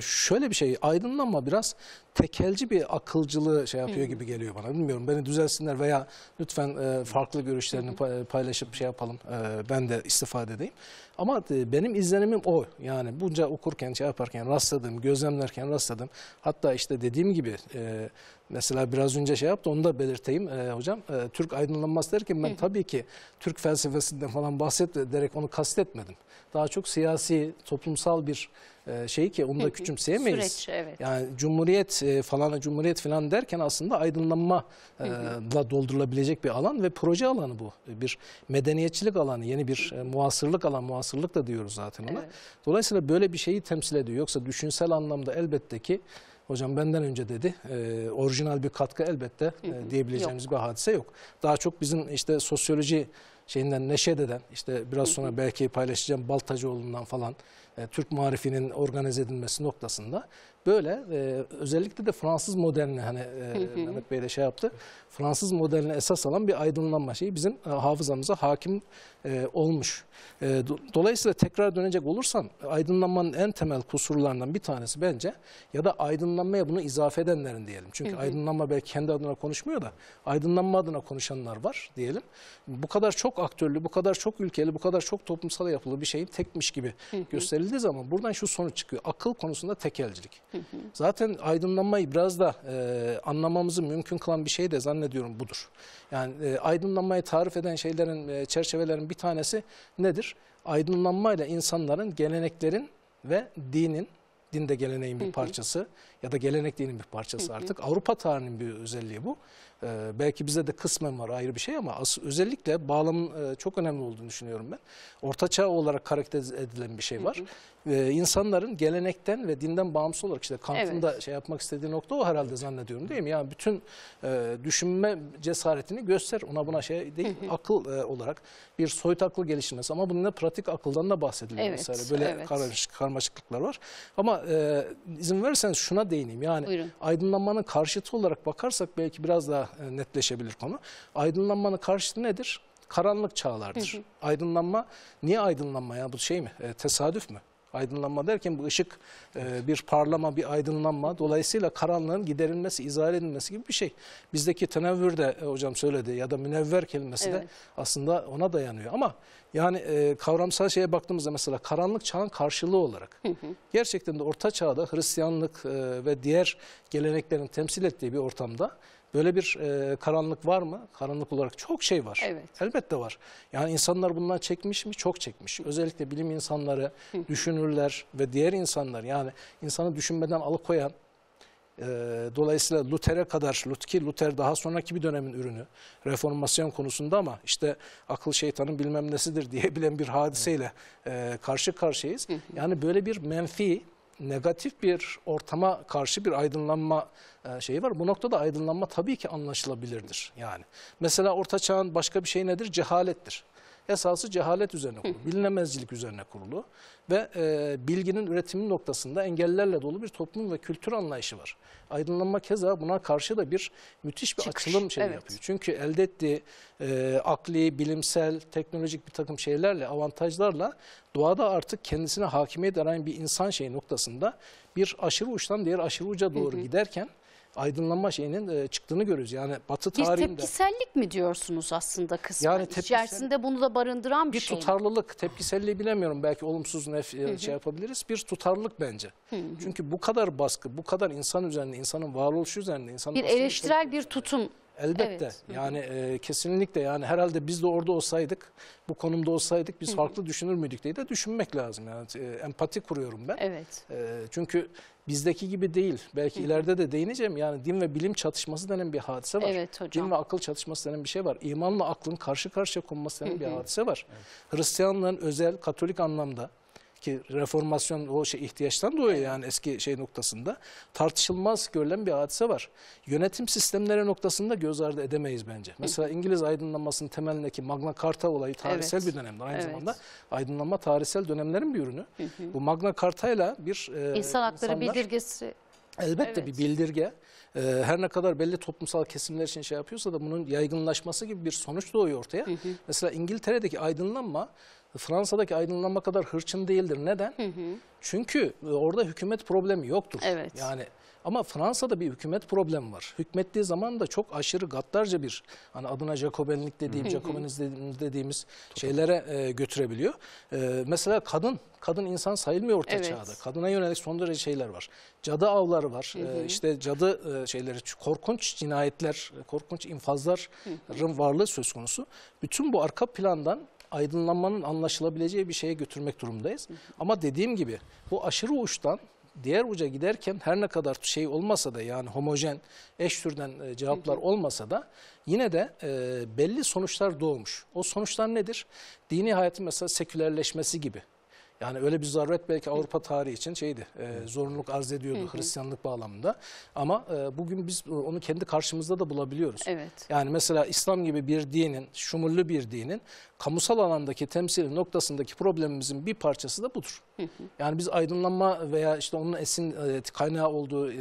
şöyle bir şey aydınlanma biraz tekelci bir akılcılığı şey yapıyor gibi geliyor bana. Bilmiyorum beni düzelsinler veya lütfen e, farklı görüşlerini pa- paylaşıp şey yapalım. E, ben de istifade edeyim. Ama e, benim izlenimim o. Yani bunca okurken şey yaparken rastladım, gözlemlerken rastladım. Hatta işte dediğim gibi e, mesela biraz önce şey yaptı onu da belirteyim e, hocam. E, Türk aydınlanması derken ben tabii ki Türk felsefesinden falan bahsederek onu kastetmedim. Daha çok siyasi, toplumsal bir ee, şeyi ki onu da küçümseyemeyiz. Süreç, evet. Yani cumhuriyet e, falan cumhuriyet falan derken aslında aydınlanmayla e, doldurulabilecek bir alan ve proje alanı bu. Bir medeniyetçilik alanı, yeni bir e, muasırlık alan, muasırlık da diyoruz zaten ona. Evet. Dolayısıyla böyle bir şeyi temsil ediyor. Yoksa düşünsel anlamda elbette ki hocam benden önce dedi. E, orijinal bir katkı elbette e, diyebileceğimiz yok. bir hadise yok. Daha çok bizim işte sosyoloji şeyinden neşe eden işte biraz sonra belki paylaşacağım Baltacıoğlu'ndan falan e, Türk marifinin organize edilmesi noktasında Böyle e, özellikle de Fransız modernine hani e, Mehmet Bey de şey yaptı. Fransız modernine esas alan bir aydınlanma şeyi bizim e, hafızamıza hakim e, olmuş. E, do, dolayısıyla tekrar dönecek olursam aydınlanmanın en temel kusurlarından bir tanesi bence ya da aydınlanmaya bunu izafe edenlerin diyelim. Çünkü aydınlanma belki kendi adına konuşmuyor da aydınlanma adına konuşanlar var diyelim. Bu kadar çok aktörlü, bu kadar çok ülkeli, bu kadar çok toplumsal yapılı bir şeyin tekmiş gibi gösterildiği zaman buradan şu sonuç çıkıyor. Akıl konusunda tekelcilik. Zaten aydınlanmayı biraz da e, anlamamızı mümkün kılan bir şey de zannediyorum budur. Yani e, aydınlanmayı tarif eden şeylerin, e, çerçevelerin bir tanesi nedir? Aydınlanmayla insanların, geleneklerin ve dinin, dinde geleneğin bir parçası ya da gelenek dinin bir parçası artık. Avrupa tarihinin bir özelliği bu. Ee, belki bize de kısmen var ayrı bir şey ama özellikle bağlamın e, çok önemli olduğunu düşünüyorum ben. Ortaçağ olarak karakter edilen bir şey var. Ee, insanların gelenekten ve dinden bağımsız olarak işte Kant'ın evet. da şey yapmak istediği nokta o herhalde zannediyorum değil mi? Yani bütün e, düşünme cesaretini göster. Ona buna şey değil akıl e, olarak bir soyut akıl geliştirmesi ama bunun da pratik akıldan da bahsediliyor evet, mesela. Böyle evet. karmaşıklıklar var. Ama e, izin verirseniz şuna daha değineyim. Yani Buyurun. aydınlanmanın karşıtı olarak bakarsak belki biraz daha e, netleşebilir konu. Aydınlanmanın karşıtı nedir? Karanlık çağlardır. Hı hı. Aydınlanma, niye aydınlanma? ya bu şey mi? E, tesadüf mü? Aydınlanma derken bu ışık e, bir parlama, bir aydınlanma. Dolayısıyla karanlığın giderilmesi, izah edilmesi gibi bir şey. Bizdeki tenevvür de e, hocam söyledi ya da münevver kelimesi evet. de aslında ona dayanıyor. Ama yani e, kavramsal şeye baktığımızda mesela karanlık çağın karşılığı olarak hı hı. gerçekten de orta çağda Hristiyanlık e, ve diğer geleneklerin temsil ettiği bir ortamda Böyle bir e, karanlık var mı? Karanlık olarak çok şey var. Evet. Elbette var. Yani insanlar bundan çekmiş mi? Çok çekmiş. Özellikle bilim insanları, düşünürler ve diğer insanlar yani insanı düşünmeden alıkoyan e, dolayısıyla Luther'e kadar ki Luther daha sonraki bir dönemin ürünü reformasyon konusunda ama işte akıl şeytanın bilmem nesidir diyebilen bir hadiseyle e, karşı karşıyayız. yani böyle bir menfi negatif bir ortama karşı bir aydınlanma e, şeyi var. Bu noktada aydınlanma tabii ki anlaşılabilirdir. Yani mesela orta çağın başka bir şey nedir? Cehalettir esası cehalet üzerine kurulu, bilinemezcilik üzerine kurulu ve e, bilginin üretimi noktasında engellerle dolu bir toplum ve kültür anlayışı var. Aydınlanma keza buna karşı da bir müthiş bir Çıkış. açılım şey evet. yapıyor. Çünkü elde ettiği e, akli, bilimsel, teknolojik bir takım şeylerle, avantajlarla doğada artık kendisine hakimiyet arayan bir insan şey noktasında bir aşırı uçtan diğer aşırı uca doğru hı hı. giderken aydınlanma şeyinin e, çıktığını görürüz Yani Batı bir tarihinde. Bir tepkisellik mi diyorsunuz aslında kısmen? Yani tepkisel... İçerisinde bunu da barındıran bir, bir şey Bir tutarlılık. Tepkiselliği bilemiyorum. Belki olumsuz nef e, Hı -hı. şey yapabiliriz. Bir tutarlılık bence. Hı -hı. Çünkü bu kadar baskı, bu kadar insan üzerinde, insanın varoluşu üzerinde. Insanın bir eleştirel bir tutum Elbette evet. yani e, kesinlikle yani herhalde biz de orada olsaydık bu konumda olsaydık biz farklı düşünür müydük diye de düşünmek lazım. Yani e, empati kuruyorum ben. Evet. E, çünkü bizdeki gibi değil. Belki Hı. ileride de değineceğim. Yani din ve bilim çatışması denen bir hadise var. Evet hocam. Din ve akıl çatışması denen bir şey var. İmanla aklın karşı karşıya konması denen Hı -hı. bir hadise var. Evet. Hristiyanların özel katolik anlamda ki reformasyon o şey ihtiyaçtan dolayı yani eski şey noktasında tartışılmaz görülen bir hadise var. Yönetim sistemleri noktasında göz ardı edemeyiz bence. Mesela İngiliz aydınlanmasının temelindeki Magna Carta olayı tarihsel evet. bir dönemde. Aynı evet. zamanda aydınlanma tarihsel dönemlerin bir ürünü. Hı hı. Bu Magna Carta ile bir e, insan hakları insanlar, bildirgesi Elbette evet. bir bildirge. E, her ne kadar belli toplumsal kesimler için şey yapıyorsa da bunun yaygınlaşması gibi bir sonuç doğuyor ortaya. Hı hı. Mesela İngiltere'deki aydınlanma Fransa'daki aydınlanma kadar hırçın değildir. Neden? Hı hı. Çünkü e, orada hükümet problemi yoktur. Evet. Yani ama Fransa'da bir hükümet problemi var. Hükmettiği zaman da çok aşırı gaddarca bir hani adına Jacobenlik dediğim, Jacobeniz dediğimiz şeylere e, götürebiliyor. E, mesela kadın, kadın insan sayılmıyor orta evet. çağda. Kadına yönelik son derece şeyler var. Cadı avları var. Hı E, işte cadı e, şeyleri, korkunç cinayetler, e, korkunç infazların varlığı söz konusu. Bütün bu arka plandan aydınlanmanın anlaşılabileceği bir şeye götürmek durumundayız. Ama dediğim gibi bu aşırı uçtan diğer uca giderken her ne kadar şey olmasa da yani homojen eş türden e, cevaplar olmasa da yine de e, belli sonuçlar doğmuş. O sonuçlar nedir? Dini hayatın mesela sekülerleşmesi gibi. Yani öyle bir zaruret belki Avrupa tarihi için şeydi, e, zorunluluk arz ediyordu Hristiyanlık bağlamında. Ama e, bugün biz onu kendi karşımızda da bulabiliyoruz. Evet. Yani mesela İslam gibi bir dinin, şumurlu bir dinin kamusal alandaki temsil noktasındaki problemimizin bir parçası da budur. Yani biz aydınlanma veya işte onun esin e, kaynağı olduğu, e,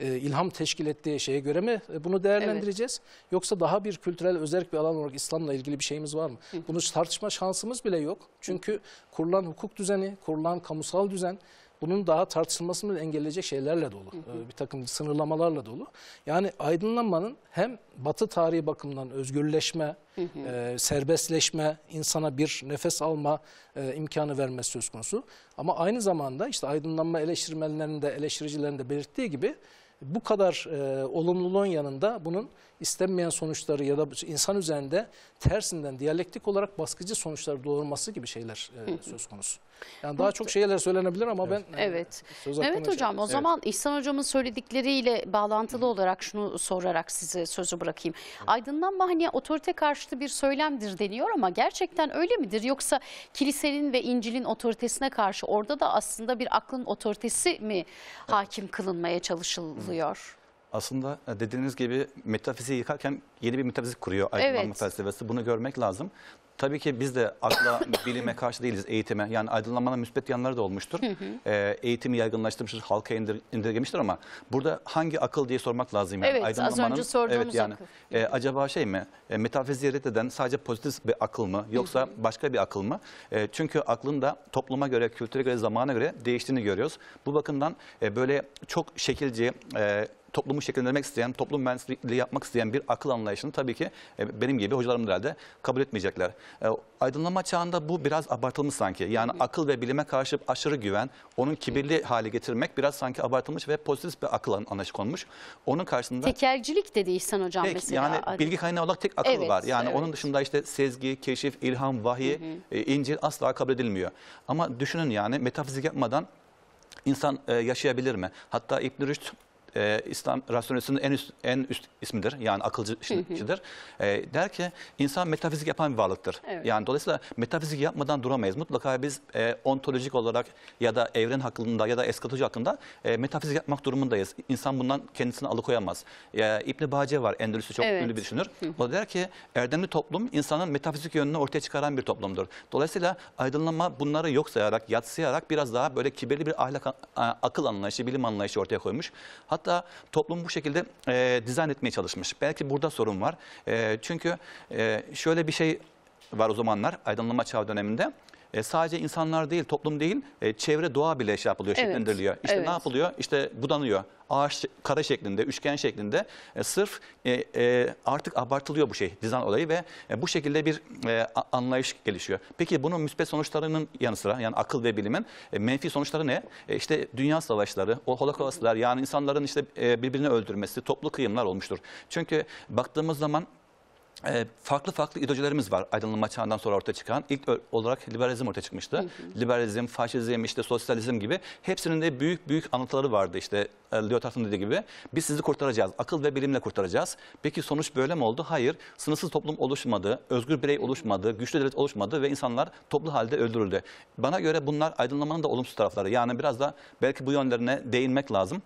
e, ilham teşkil ettiği şeye göre mi bunu değerlendireceğiz? Evet. Yoksa daha bir kültürel özerk bir alan olarak İslam'la ilgili bir şeyimiz var mı? Bunu tartışma şansımız bile yok. Çünkü kurulan hukuk düzeni, kurulan kamusal düzen bunun daha tartışılmasını engelleyecek şeylerle dolu. Hı hı. Ee, bir takım sınırlamalarla dolu. Yani aydınlanmanın hem batı tarihi bakımından özgürleşme, hı hı. E, serbestleşme, insana bir nefes alma e, imkanı vermesi söz konusu. Ama aynı zamanda işte aydınlanma eleştirmenlerinin de eleştiricilerin belirttiği gibi bu kadar e, olumluluğun yanında bunun istenmeyen sonuçları ya da insan üzerinde tersinden diyalektik olarak baskıcı sonuçlar doğurması gibi şeyler e, söz konusu. Yani daha çok şeyler söylenebilir ama ben... Evet. Söz evet hocam şey. o zaman evet. İhsan hocamın söyledikleriyle bağlantılı olarak şunu sorarak size sözü bırakayım. Aydınlanma hani otorite karşıtı bir söylemdir deniyor ama gerçekten öyle midir? Yoksa kilisenin ve İncil'in otoritesine karşı orada da aslında bir aklın otoritesi mi hakim kılınmaya çalışılıyor? aslında e, dediğiniz gibi metafizi yıkarken yeni bir metafizik kuruyor aydınlanma evet. felsefesi. Bunu görmek lazım. Tabii ki biz de akla, bilime karşı değiliz eğitime. Yani aydınlanmanın müspet yanları da olmuştur. Hı E, eğitimi yaygınlaştırmıştır, halka indir, indirgemiştir ama burada hangi akıl diye sormak lazım. Yani. Evet, aydınlanmanın, az önce sorduğumuz evet, yani, akıl. E, acaba şey mi, e, metafiziği reddeden sadece pozitif bir akıl mı yoksa başka bir akıl mı? E, çünkü aklın da topluma göre, kültüre göre, zamana göre değiştiğini görüyoruz. Bu bakımdan e, böyle çok şekilci, e, toplumu şekillendirmek isteyen, toplum mühendisliği yapmak isteyen bir akıl anlayışını tabii ki e, benim gibi hocalarım da herhalde kabul etmeyecekler. E, aydınlanma çağında bu biraz abartılmış sanki. Yani akıl ve bilime karşı aşırı güven, onun kibirli hale getirmek biraz sanki abartılmış ve pozitif bir akıl anlayışı konmuş. Onun karşısında... Tekelcilik dedi İhsan Hocam tek, mesela. Yani bilgi kaynağı olarak tek akıl evet, var. Yani evet. onun dışında işte sezgi, keşif, ilham, vahiy, hı hı. E, incil asla kabul edilmiyor. Ama düşünün yani metafizik yapmadan insan yaşayabilir mi? Hatta İbn Rüşd e, İslam rasyonelisinin en üst, en üst ismidir. Yani akılcıdır. e, der ki insan metafizik yapan bir varlıktır. Evet. Yani dolayısıyla metafizik yapmadan duramayız. Mutlaka biz e, ontolojik olarak ya da evren hakkında ya da eskatoloji hakkında e, metafizik yapmak durumundayız. İnsan bundan kendisini alıkoyamaz. E, İbn Bace var. Endülüs'ü çok evet. ünlü bir düşünür. o der ki erdemli toplum insanın metafizik yönünü ortaya çıkaran bir toplumdur. Dolayısıyla aydınlanma bunları yok sayarak, yatsıyarak biraz daha böyle kibirli bir ahlak, akıl anlayışı, bilim anlayışı ortaya koymuş. Hatta Hatta toplum bu şekilde e, dizayn etmeye çalışmış. Belki burada sorun var. E, çünkü e, şöyle bir şey var o zamanlar aydınlanma çağı döneminde e, sadece insanlar değil, toplum değil, e, çevre doğa bile şey yapılıyor, evet. şekillendiriliyor. İşte evet. ne yapılıyor? İşte budanıyor. Ağaç kare şeklinde, üçgen şeklinde e, sırf e, e, artık abartılıyor bu şey, dizayn olayı ve e, bu şekilde bir e, anlayış gelişiyor. Peki bunun müspet sonuçlarının yanı sıra yani akıl ve bilimin e, menfi sonuçları ne? E, işte dünya savaşları, o holocaustlar yani insanların işte e, birbirini öldürmesi, toplu kıyımlar olmuştur. Çünkü baktığımız zaman e, farklı farklı ideolojilerimiz var aydınlanma çağından sonra ortaya çıkan. İlk olarak liberalizm ortaya çıkmıştı. Hı hı. Liberalizm, faşizm, işte sosyalizm gibi hepsinin de büyük büyük anlatıları vardı işte e, Lyotard'ın dediği gibi. Biz sizi kurtaracağız, akıl ve bilimle kurtaracağız. Peki sonuç böyle mi oldu? Hayır. Sınırsız toplum oluşmadı, özgür birey oluşmadı, güçlü devlet oluşmadı ve insanlar toplu halde öldürüldü. Bana göre bunlar aydınlanmanın da olumsuz tarafları. Yani biraz da belki bu yönlerine değinmek lazım.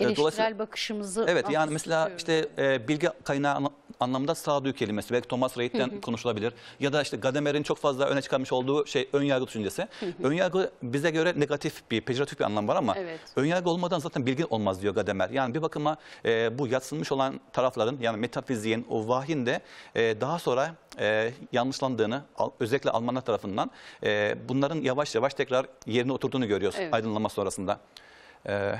Ee, Eleştirel bakışımızı Evet yani mesela istiyorum. işte e, bilgi kaynağı anlamında sağduyu kelimesi belki Thomas Reid'den konuşulabilir. Ya da işte Gadamer'in çok fazla öne çıkarmış olduğu şey ön yargı düşüncesi. ön yargı bize göre negatif bir, pejoratif bir anlam var ama evet. ön yargı olmadan zaten bilgi olmaz diyor Gadamer. Yani bir bakıma e, bu yatsınmış olan tarafların yani metafiziğin, o vahyin de e, daha sonra e, yanlışlandığını özellikle Almanlar tarafından e, bunların yavaş yavaş tekrar yerine oturduğunu görüyoruz evet. aydınlanma sonrasında. Evet.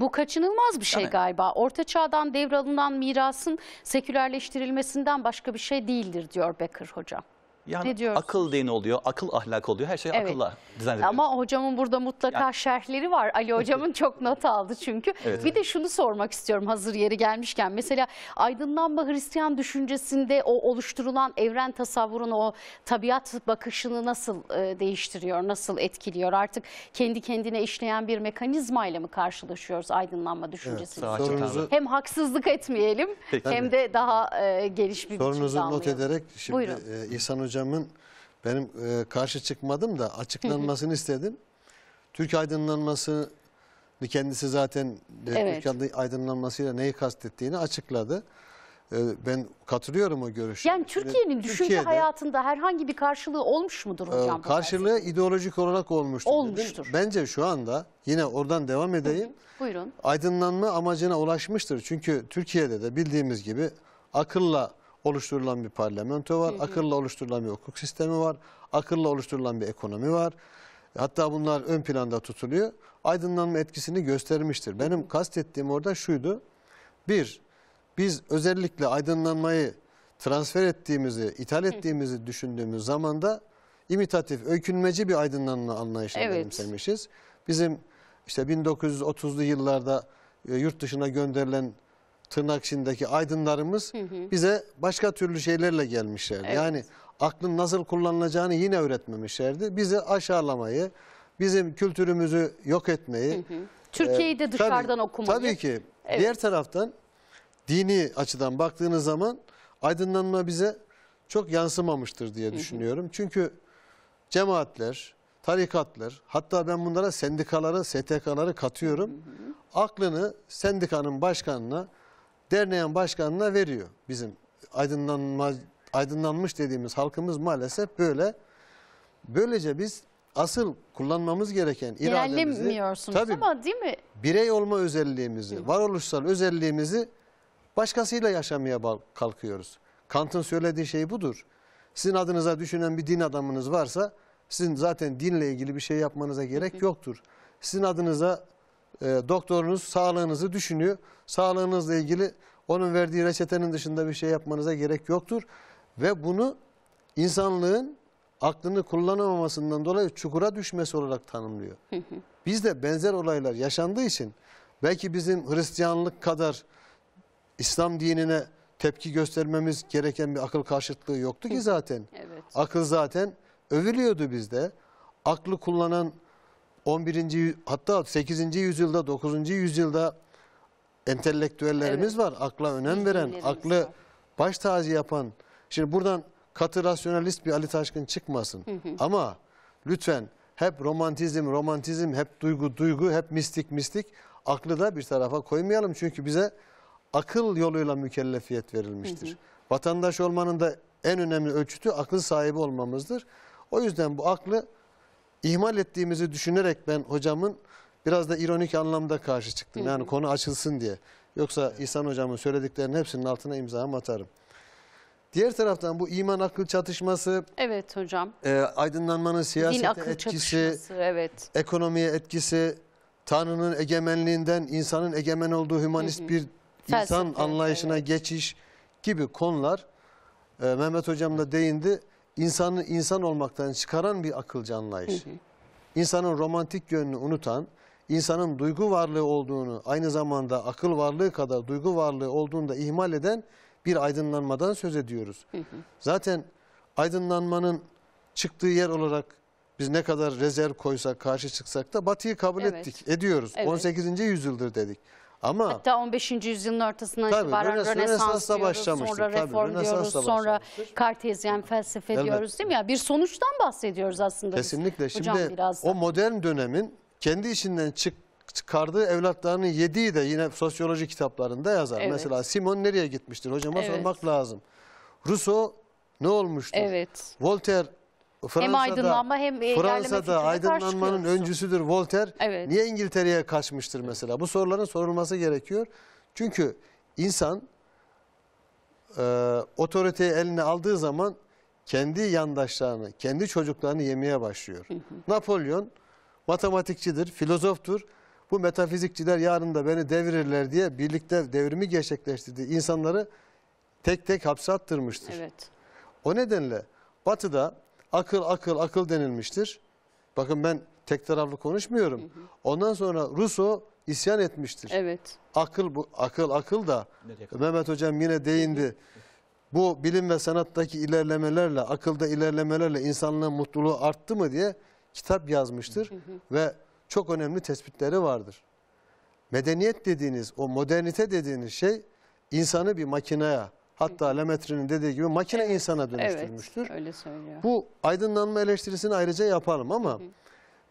Bu kaçınılmaz bir şey yani, galiba. Orta çağdan devralınan mirasın sekülerleştirilmesinden başka bir şey değildir diyor Becker hocam. Yani ne akıl din oluyor, akıl ahlak oluyor. Her şey evet. akılla düzenleniyor. Ama hocamın burada mutlaka yani... şerhleri var. Ali hocamın çok not aldı çünkü. Evet. Bir de şunu sormak istiyorum hazır yeri gelmişken. Mesela aydınlanma Hristiyan düşüncesinde o oluşturulan evren tasavvurunu, o tabiat bakışını nasıl e, değiştiriyor, nasıl etkiliyor? Artık kendi kendine işleyen bir mekanizma ile mi karşılaşıyoruz aydınlanma düşüncesinde? Evet, Sorunuzu... Hem haksızlık etmeyelim Peki. hem de daha e, geniş bir Sorunuzu not ederek şimdi e, İhsan Hoca hocamın benim e, karşı çıkmadım da açıklanmasını istedim. Türk aydınlanması kendisi zaten e, evet. Türk aydınlanmasıyla neyi kastettiğini açıkladı. E, ben katılıyorum o görüşe. Yani Türkiye'nin e, düşünce Türkiye'de, hayatında herhangi bir karşılığı olmuş mudur e, hocam? E, karşılığı dersi? ideolojik olarak olmuştur. Olmuştur. Bence şu anda yine oradan devam edeyim. Buyurun. Aydınlanma amacına ulaşmıştır. Çünkü Türkiye'de de bildiğimiz gibi akılla oluşturulan bir parlamento var. Hı hı. Akılla oluşturulan bir hukuk sistemi var. Akılla oluşturulan bir ekonomi var. Hatta bunlar ön planda tutuluyor. Aydınlanma etkisini göstermiştir. Benim kastettiğim orada şuydu. Bir, biz özellikle aydınlanmayı transfer ettiğimizi, ithal ettiğimizi düşündüğümüz zaman da imitatif, öykünmeci bir aydınlanma anlayışını evet. benimsemişiz. Bizim işte 1930'lu yıllarda e, yurt dışına gönderilen tırnak içindeki aydınlarımız hı hı. bize başka türlü şeylerle gelmişlerdi. Evet. Yani aklın nasıl kullanılacağını yine öğretmemişlerdi. Bizi aşağılamayı, bizim kültürümüzü yok etmeyi. Hı hı. Türkiye'yi de ee, dışarıdan tabii, okumayı. Tabii ki. Evet. Diğer taraftan dini açıdan baktığınız zaman aydınlanma bize çok yansımamıştır diye düşünüyorum. Hı hı. Çünkü cemaatler, tarikatlar, hatta ben bunlara sendikaları, STK'ları katıyorum. Hı hı. Aklını sendikanın başkanına, derneğin başkanına veriyor. Bizim aydınlanma, aydınlanmış dediğimiz halkımız maalesef böyle. Böylece biz asıl kullanmamız gereken irademizi, tabii, ama değil mi? Birey olma özelliğimizi, varoluşsal özelliğimizi başkasıyla yaşamaya kalkıyoruz. Kant'ın söylediği şey budur. Sizin adınıza düşünen bir din adamınız varsa sizin zaten dinle ilgili bir şey yapmanıza gerek yoktur. Sizin adınıza e, doktorunuz sağlığınızı düşünüyor. Sağlığınızla ilgili onun verdiği reçetenin dışında bir şey yapmanıza gerek yoktur. Ve bunu insanlığın aklını kullanamamasından dolayı çukura düşmesi olarak tanımlıyor. Bizde benzer olaylar yaşandığı için belki bizim Hristiyanlık kadar İslam dinine tepki göstermemiz gereken bir akıl karşıtlığı yoktu ki zaten. evet. Akıl zaten övülüyordu bizde. Aklı kullanan 11. hatta 8. yüzyılda 9. yüzyılda entelektüellerimiz evet. var. Akla önem veren, aklı var. baş tacı yapan. Şimdi buradan katı rasyonalist bir Ali Taşkın çıkmasın. Ama lütfen hep romantizm, romantizm, hep duygu, duygu, hep mistik, mistik. Aklı da bir tarafa koymayalım. Çünkü bize akıl yoluyla mükellefiyet verilmiştir. Vatandaş olmanın da en önemli ölçütü akıl sahibi olmamızdır. O yüzden bu aklı ihmal ettiğimizi düşünerek ben hocamın biraz da ironik anlamda karşı çıktım. Hı -hı. Yani konu açılsın diye. Yoksa İhsan hocamın söylediklerinin hepsinin altına imzamı atarım. Diğer taraftan bu iman akıl çatışması, evet hocam, e, aydınlanmanın siyasete etkisi, evet. ekonomiye etkisi, Tanrı'nın egemenliğinden insanın egemen olduğu hümanist hı hı. bir Felsefe, insan anlayışına evet. geçiş gibi konular e, Mehmet hocam da değindi insanı insan olmaktan çıkaran bir akılcı anlayış. Hı hı. İnsanın romantik yönünü unutan, insanın duygu varlığı olduğunu aynı zamanda akıl varlığı kadar duygu varlığı olduğunu da ihmal eden bir aydınlanmadan söz ediyoruz. Hı hı. Zaten aydınlanmanın çıktığı yer olarak biz ne kadar rezerv koysak, karşı çıksak da batıyı kabul evet. ettik, ediyoruz. Evet. 18. yüzyıldır dedik. Ama Hatta 15. yüzyılın ortasından tabii, itibaren Rönesans, diyoruz, sonra reform tabii, diyoruz, sonra kartezyen felsefe evet. diyoruz değil mi? ya? bir sonuçtan bahsediyoruz aslında Kesinlikle. Biz. Hocam, Şimdi o modern dönemin kendi içinden çık, çıkardığı evlatlarının yediği de yine sosyoloji kitaplarında yazar. Evet. Mesela Simon nereye gitmiştir? Hocama evet. sormak lazım. Rousseau ne olmuştu? Evet. Voltaire Fransa'da, hem aydınlanma hem e, Fransa'da aydınlanmanın öncüsüdür Voltaire. Evet. Niye İngiltere'ye kaçmıştır mesela? Bu soruların sorulması gerekiyor. Çünkü insan e, otoriteyi eline aldığı zaman kendi yandaşlarını, kendi çocuklarını yemeye başlıyor. Napolyon matematikçidir, filozoftur. Bu metafizikçiler yarın da beni devirirler diye birlikte devrimi gerçekleştirdi. İnsanları tek tek hapse attırmıştır. Evet. O nedenle Batı'da akıl akıl akıl denilmiştir. Bakın ben tek taraflı konuşmuyorum. Hı hı. Ondan sonra Russo isyan etmiştir. Evet. Akıl bu akıl akıl da Mehmet hocam yine değindi. Bu bilim ve sanattaki ilerlemelerle, akılda ilerlemelerle insanlığın mutluluğu arttı mı diye kitap yazmıştır hı hı. ve çok önemli tespitleri vardır. Medeniyet dediğiniz, o modernite dediğiniz şey insanı bir makineye, Hatta Lemetri'nin dediği gibi makine insana dönüştürmüştür. Evet, öyle söylüyor. Bu aydınlanma eleştirisini ayrıca yapalım ama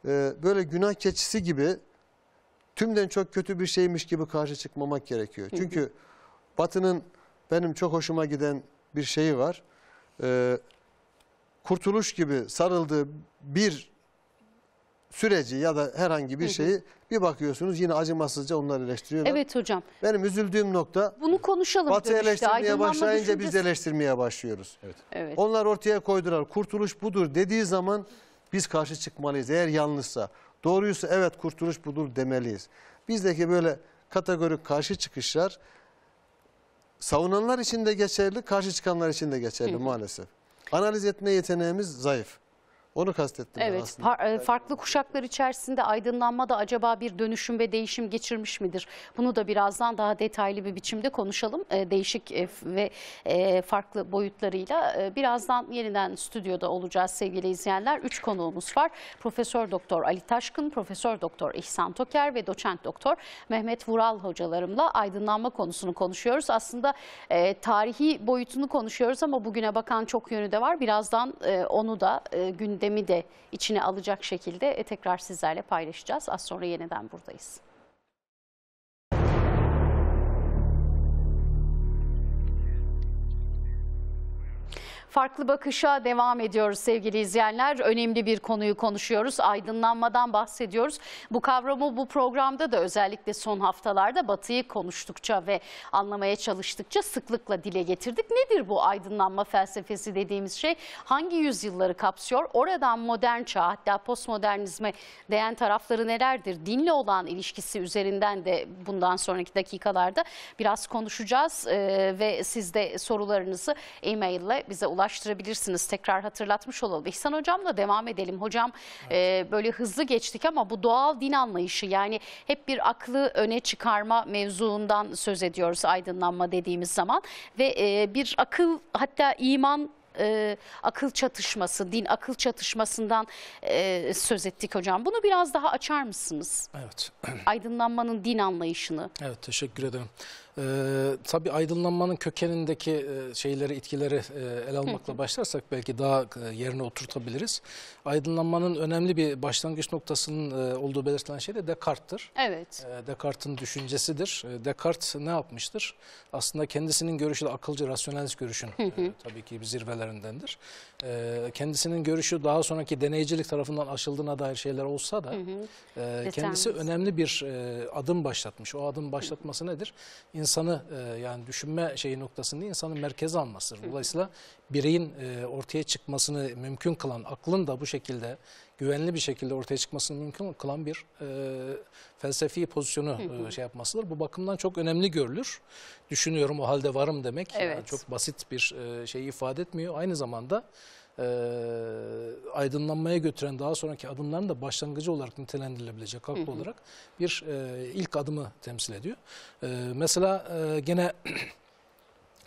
e, böyle günah keçisi gibi tümden çok kötü bir şeymiş gibi karşı çıkmamak gerekiyor. Çünkü Batı'nın benim çok hoşuma giden bir şeyi var. E, kurtuluş gibi sarıldığı bir süreci ya da herhangi bir şeyi bir bakıyorsunuz yine acımasızca onları eleştiriyorlar. Evet hocam. Benim üzüldüğüm nokta Bunu konuşalım. Batı dönüşte, eleştirmeye aydınlanma başlayınca biz eleştirmeye başlıyoruz. Evet. Evet. Onlar ortaya koydular kurtuluş budur dediği zaman biz karşı çıkmalıyız eğer yanlışsa. Doğruysa evet kurtuluş budur demeliyiz. Bizdeki böyle kategorik karşı çıkışlar savunanlar için de geçerli, karşı çıkanlar için de geçerli maalesef. Analiz etme yeteneğimiz zayıf. Onu kastettim evet, ben aslında. Par- e, farklı kuşaklar içerisinde aydınlanma da acaba bir dönüşüm ve değişim geçirmiş midir? Bunu da birazdan daha detaylı bir biçimde konuşalım. E, değişik e, ve e, farklı boyutlarıyla. E, birazdan yeniden stüdyoda olacağız sevgili izleyenler. Üç konuğumuz var. Profesör Doktor Ali Taşkın, Profesör Doktor İhsan Toker ve Doçent Doktor Mehmet Vural hocalarımla aydınlanma konusunu konuşuyoruz. Aslında e, tarihi boyutunu konuşuyoruz ama bugüne bakan çok yönü de var. Birazdan e, onu da e, günde gündemi de içine alacak şekilde e, tekrar sizlerle paylaşacağız. Az sonra yeniden buradayız. Farklı bakışa devam ediyoruz sevgili izleyenler. Önemli bir konuyu konuşuyoruz. Aydınlanmadan bahsediyoruz. Bu kavramı bu programda da özellikle son haftalarda Batı'yı konuştukça ve anlamaya çalıştıkça sıklıkla dile getirdik. Nedir bu aydınlanma felsefesi dediğimiz şey? Hangi yüzyılları kapsıyor? Oradan modern çağ hatta postmodernizme değen tarafları nelerdir? Dinle olan ilişkisi üzerinden de bundan sonraki dakikalarda biraz konuşacağız ee, ve siz de sorularınızı e-mail ile bize ulaşabilirsiniz ulaştırabilirsiniz. Tekrar hatırlatmış olalım. İhsan Hocam'la devam edelim. Hocam evet. e, böyle hızlı geçtik ama bu doğal din anlayışı yani hep bir aklı öne çıkarma mevzuundan söz ediyoruz aydınlanma dediğimiz zaman. Ve e, bir akıl hatta iman e, akıl çatışması, din akıl çatışmasından e, söz ettik hocam. Bunu biraz daha açar mısınız? Evet. Aydınlanmanın din anlayışını. Evet teşekkür ederim. Ee, tabii aydınlanmanın kökenindeki e, şeyleri, etkileri e, ele almakla başlarsak belki daha e, yerine oturtabiliriz. Aydınlanmanın önemli bir başlangıç noktasının olduğu belirtilen şey de Descartes'tir. Evet. Descartes'in düşüncesidir. Descartes ne yapmıştır? Aslında kendisinin görüşü de akılcı, rasyonelist görüşün hı tabii ki bir zirvelerindendir. Kendisinin görüşü daha sonraki deneycilik tarafından aşıldığına dair şeyler olsa da hı kendisi önemli bir adım başlatmış. O adım başlatması nedir? insanı e, yani düşünme şeyi noktasında insanı merkeze alması. Dolayısıyla bireyin e, ortaya çıkmasını mümkün kılan, aklın da bu şekilde güvenli bir şekilde ortaya çıkmasını mümkün kılan bir e, felsefi pozisyonu e, şey yapmasıdır. Bu bakımdan çok önemli görülür. Düşünüyorum o halde varım demek evet. yani çok basit bir e, şey ifade etmiyor. Aynı zamanda e, aydınlanmaya götüren daha sonraki adımların da başlangıcı olarak nitelendirilebilecek haklı hı hı. olarak bir e, ilk adımı temsil ediyor. E, mesela e, gene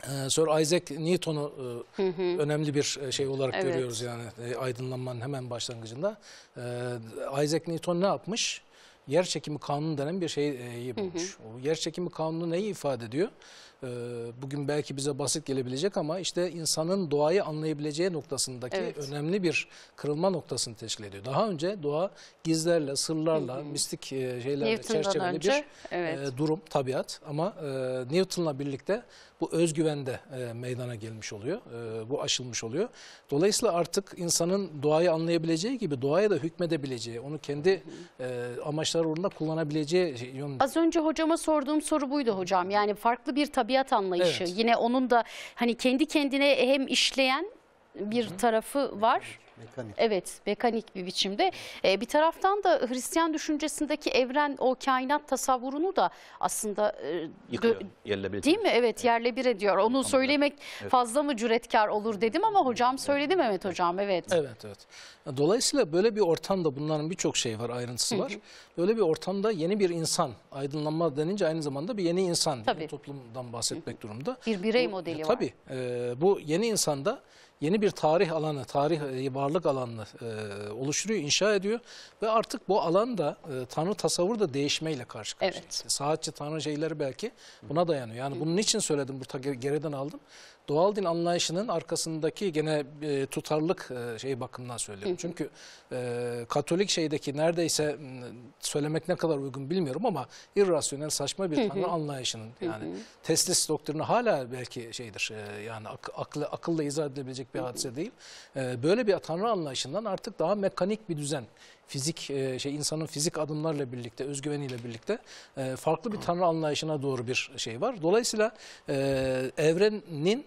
e, Sir Isaac Newton'u e, önemli bir e, şey olarak evet. görüyoruz yani aydınlanmanın hemen başlangıcında. Ee, Isaac Newton ne yapmış? Yer çekimi kanunu denen bir şeyi bulmuş. Hı hı. O yer çekimi kanunu neyi ifade ediyor? Ee, bugün belki bize basit gelebilecek ama işte insanın doğayı anlayabileceği noktasındaki evet. önemli bir kırılma noktasını teşkil ediyor. Daha önce doğa gizlerle, sırlarla, hı mistik e, şeylerle Newton'dan çerçeveli önce, bir e, evet. durum, tabiat ama e, Newton'la birlikte bu özgüvende meydana gelmiş oluyor. Bu aşılmış oluyor. Dolayısıyla artık insanın doğayı anlayabileceği gibi doğaya da hükmedebileceği, onu kendi amaçları uğruna kullanabileceği şey, yön. Az önce hocama sorduğum soru buydu hocam. Yani farklı bir tabiat tabiat anlayışı. Evet. Yine onun da hani kendi kendine hem işleyen bir tarafı var. Mekanik. Evet, mekanik bir biçimde. Ee, bir taraftan da Hristiyan düşüncesindeki evren, o kainat tasavvurunu da aslında e, Yıkıyor, yerle bir değil mi? Evet, evet, yerle bir ediyor. Onu Anladım. söylemek evet. fazla mı cüretkar olur dedim ama hocam söyledi evet. Mehmet hocam, evet. Evet, evet. Dolayısıyla böyle bir ortamda bunların birçok şey var, ayrıntısı var. Böyle bir ortamda yeni bir insan, aydınlanma denince aynı zamanda bir yeni insan, tabii. yeni toplumdan bahsetmek durumda. Bir birey bu, modeli e, var. Tabii. E, bu yeni insanda yeni bir tarih alanı, tarih e, varlık alanını e, oluşturuyor, inşa ediyor. Ve artık bu alanda e, tanrı tasavvuru da değişmeyle karşı karşıya. Evet. saatçi tanrı şeyleri belki buna dayanıyor. Yani bunun için söyledim, burada geriden aldım doğal din anlayışının arkasındaki gene e, tutarlılık e, şey bakımından söylüyorum. Hı hı. Çünkü e, Katolik şeydeki neredeyse söylemek ne kadar uygun bilmiyorum ama irrasyonel saçma bir tanrı anlayışının yani hı hı. teslis doktrini hala belki şeydir e, yani ak aklı, akılla izah edilebilecek bir hadise hı hı. değil. E, böyle bir tanrı anlayışından artık daha mekanik bir düzen fizik e, şey insanın fizik adımlarla birlikte özgüveniyle birlikte e, farklı bir tanrı anlayışına doğru bir şey var. Dolayısıyla e, evrenin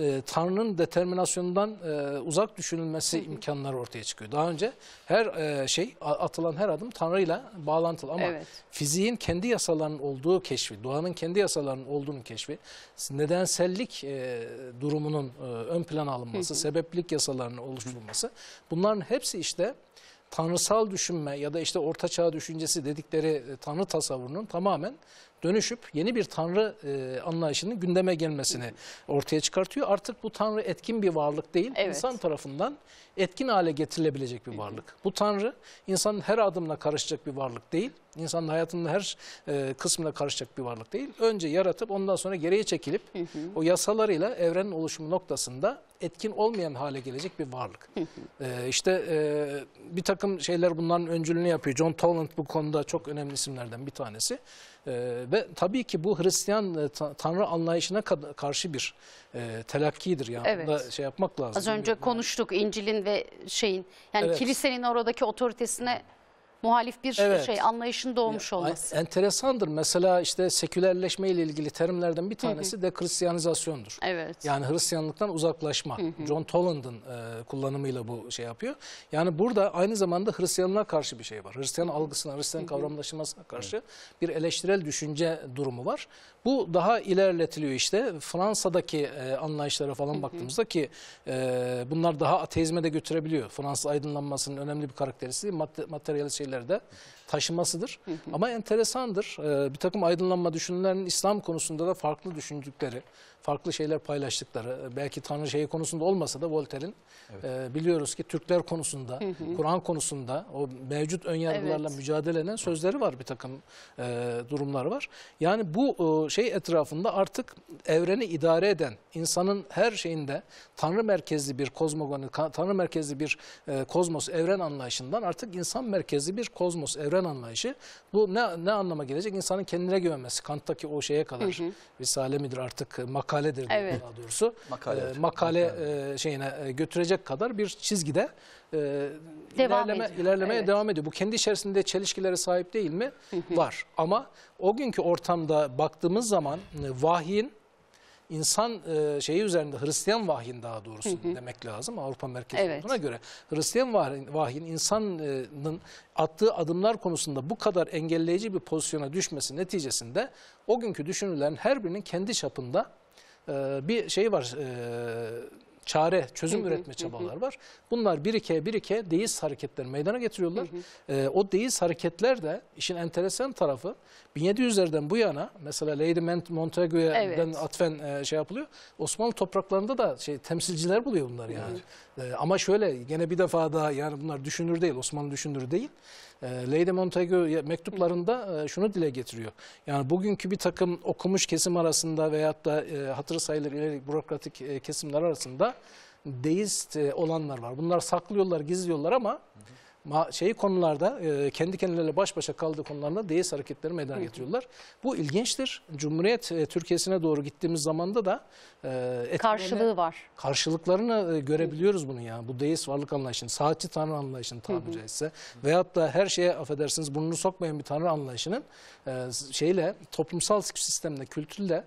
e, Tanrı'nın determinasyonundan e, uzak düşünülmesi hı imkanları ortaya çıkıyor. Daha önce her e, şey atılan her adım Tanrı'yla bağlantılı ama evet. fiziğin kendi yasalarının olduğu keşfi, doğanın kendi yasalarının olduğunu keşfi, nedensellik e, durumunun e, ön plana alınması, hı hı. sebeplik yasalarının oluşturulması bunların hepsi işte tanrısal düşünme ya da işte orta çağ düşüncesi dedikleri e, tanrı tasavvurunun tamamen dönüşüp yeni bir tanrı e, anlayışının gündeme gelmesini ortaya çıkartıyor. Artık bu tanrı etkin bir varlık değil, evet. insan tarafından etkin hale getirilebilecek bir varlık. Bu tanrı insanın her adımına karışacak bir varlık değil, insanın hayatının her e, kısmına karışacak bir varlık değil. Önce yaratıp ondan sonra geriye çekilip o yasalarıyla evrenin oluşumu noktasında etkin olmayan hale gelecek bir varlık. ee, işte e, bir takım şeyler bunların öncülüğünü yapıyor. John Toland bu konuda çok önemli isimlerden bir tanesi. E, ve tabii ki bu Hristiyan e, Tanrı anlayışına karşı bir e, telakkidir. Yani evet. Bunda şey yapmak lazım. Az önce konuştuk İncil'in ve şeyin yani evet. kilisenin oradaki otoritesine muhalif bir şey evet. şey anlayışın doğmuş ya, olması. Enteresandır. Mesela işte sekülerleşme ile ilgili terimlerden bir tanesi de Hristiyanizasyondur. Evet. Yani Hristiyanlıktan uzaklaşma. John Toland'ın e, kullanımıyla bu şey yapıyor. Yani burada aynı zamanda Hristiyanlığa karşı bir şey var. Hristiyan algısına, Hristiyan kavramlaşmasına karşı bir eleştirel düşünce durumu var. Bu daha ilerletiliyor işte. Fransa'daki e, anlayışlara falan baktığımızda ki e, bunlar daha ateizme de götürebiliyor. Fransız aydınlanmasının önemli bir karakterisi mater materyal şeyler şeylerde taşımasıdır. Hı hı. Ama enteresandır. E, bir takım aydınlanma düşünürlerinin İslam konusunda da farklı düşündükleri, farklı şeyler paylaştıkları, e, belki Tanrı şeyi konusunda olmasa da Voltaire'in evet. e, biliyoruz ki Türkler konusunda, Kur'an konusunda o mevcut önyargılarla evet. mücadelenin sözleri var bir takım e, durumlar var. Yani bu e, şey etrafında artık evreni idare eden, insanın her şeyinde Tanrı merkezli bir kozmogoni, Tanrı merkezli bir e, kozmos, evren anlayışından artık insan merkezli bir kozmos, evren güven anlayışı. Bu ne, ne anlama gelecek? İnsanın kendine güvenmesi. Kant'taki o şeye kadar hı hı. risale midir artık makaledir evet. daha doğrusu. Makale, e, makale, makale. E, şeyine e, götürecek kadar bir çizgide e, devam ilerleme, ilerlemeye evet. devam ediyor. Bu kendi içerisinde çelişkilere sahip değil mi? Var. Ama o günkü ortamda baktığımız zaman e, vahyin insan e, şeyi üzerinde Hristiyan vahyin daha doğrusu hı hı. demek lazım Avrupa merkezi evet. olduğuna göre. Hristiyan vahyin insanın attığı adımlar konusunda bu kadar engelleyici bir pozisyona düşmesi neticesinde o günkü düşünürlerin her birinin kendi çapında e, bir şey var... E, çare, çözüm üretme çabalar var. Bunlar birike birike deist hareketler meydana getiriyorlar. E, o deist hareketler de işin enteresan tarafı 1700'lerden bu yana mesela Lady Montagu'ya evet. atfen e, şey yapılıyor. Osmanlı topraklarında da şey temsilciler buluyor bunlar yani. E, ama şöyle gene bir defa daha yani bunlar düşünür değil, Osmanlı düşünür değil. Ee, Lady Montagu mektuplarında e, şunu dile getiriyor. Yani bugünkü bir takım okumuş kesim arasında veyahut da e, hatırı sayılır ileri bürokratik e, kesimler arasında deist olanlar var. Bunlar saklıyorlar, gizliyorlar ama... Hı hı şey konularda e, kendi kendilerine baş başa kaldığı konularda deist hareketleri meydana getiriyorlar. Bu ilginçtir. Cumhuriyet e, Türkiye'sine doğru gittiğimiz zamanda da e, karşılığı var. Karşılıklarını görebiliyoruz bunun yani. Bu deist varlık anlayışının saatçi tanrı anlayışını tabiri caizse veyahut da her şeye affedersiniz burnunu sokmayan bir tanrı anlayışının şeyle toplumsal sistemle, kültürle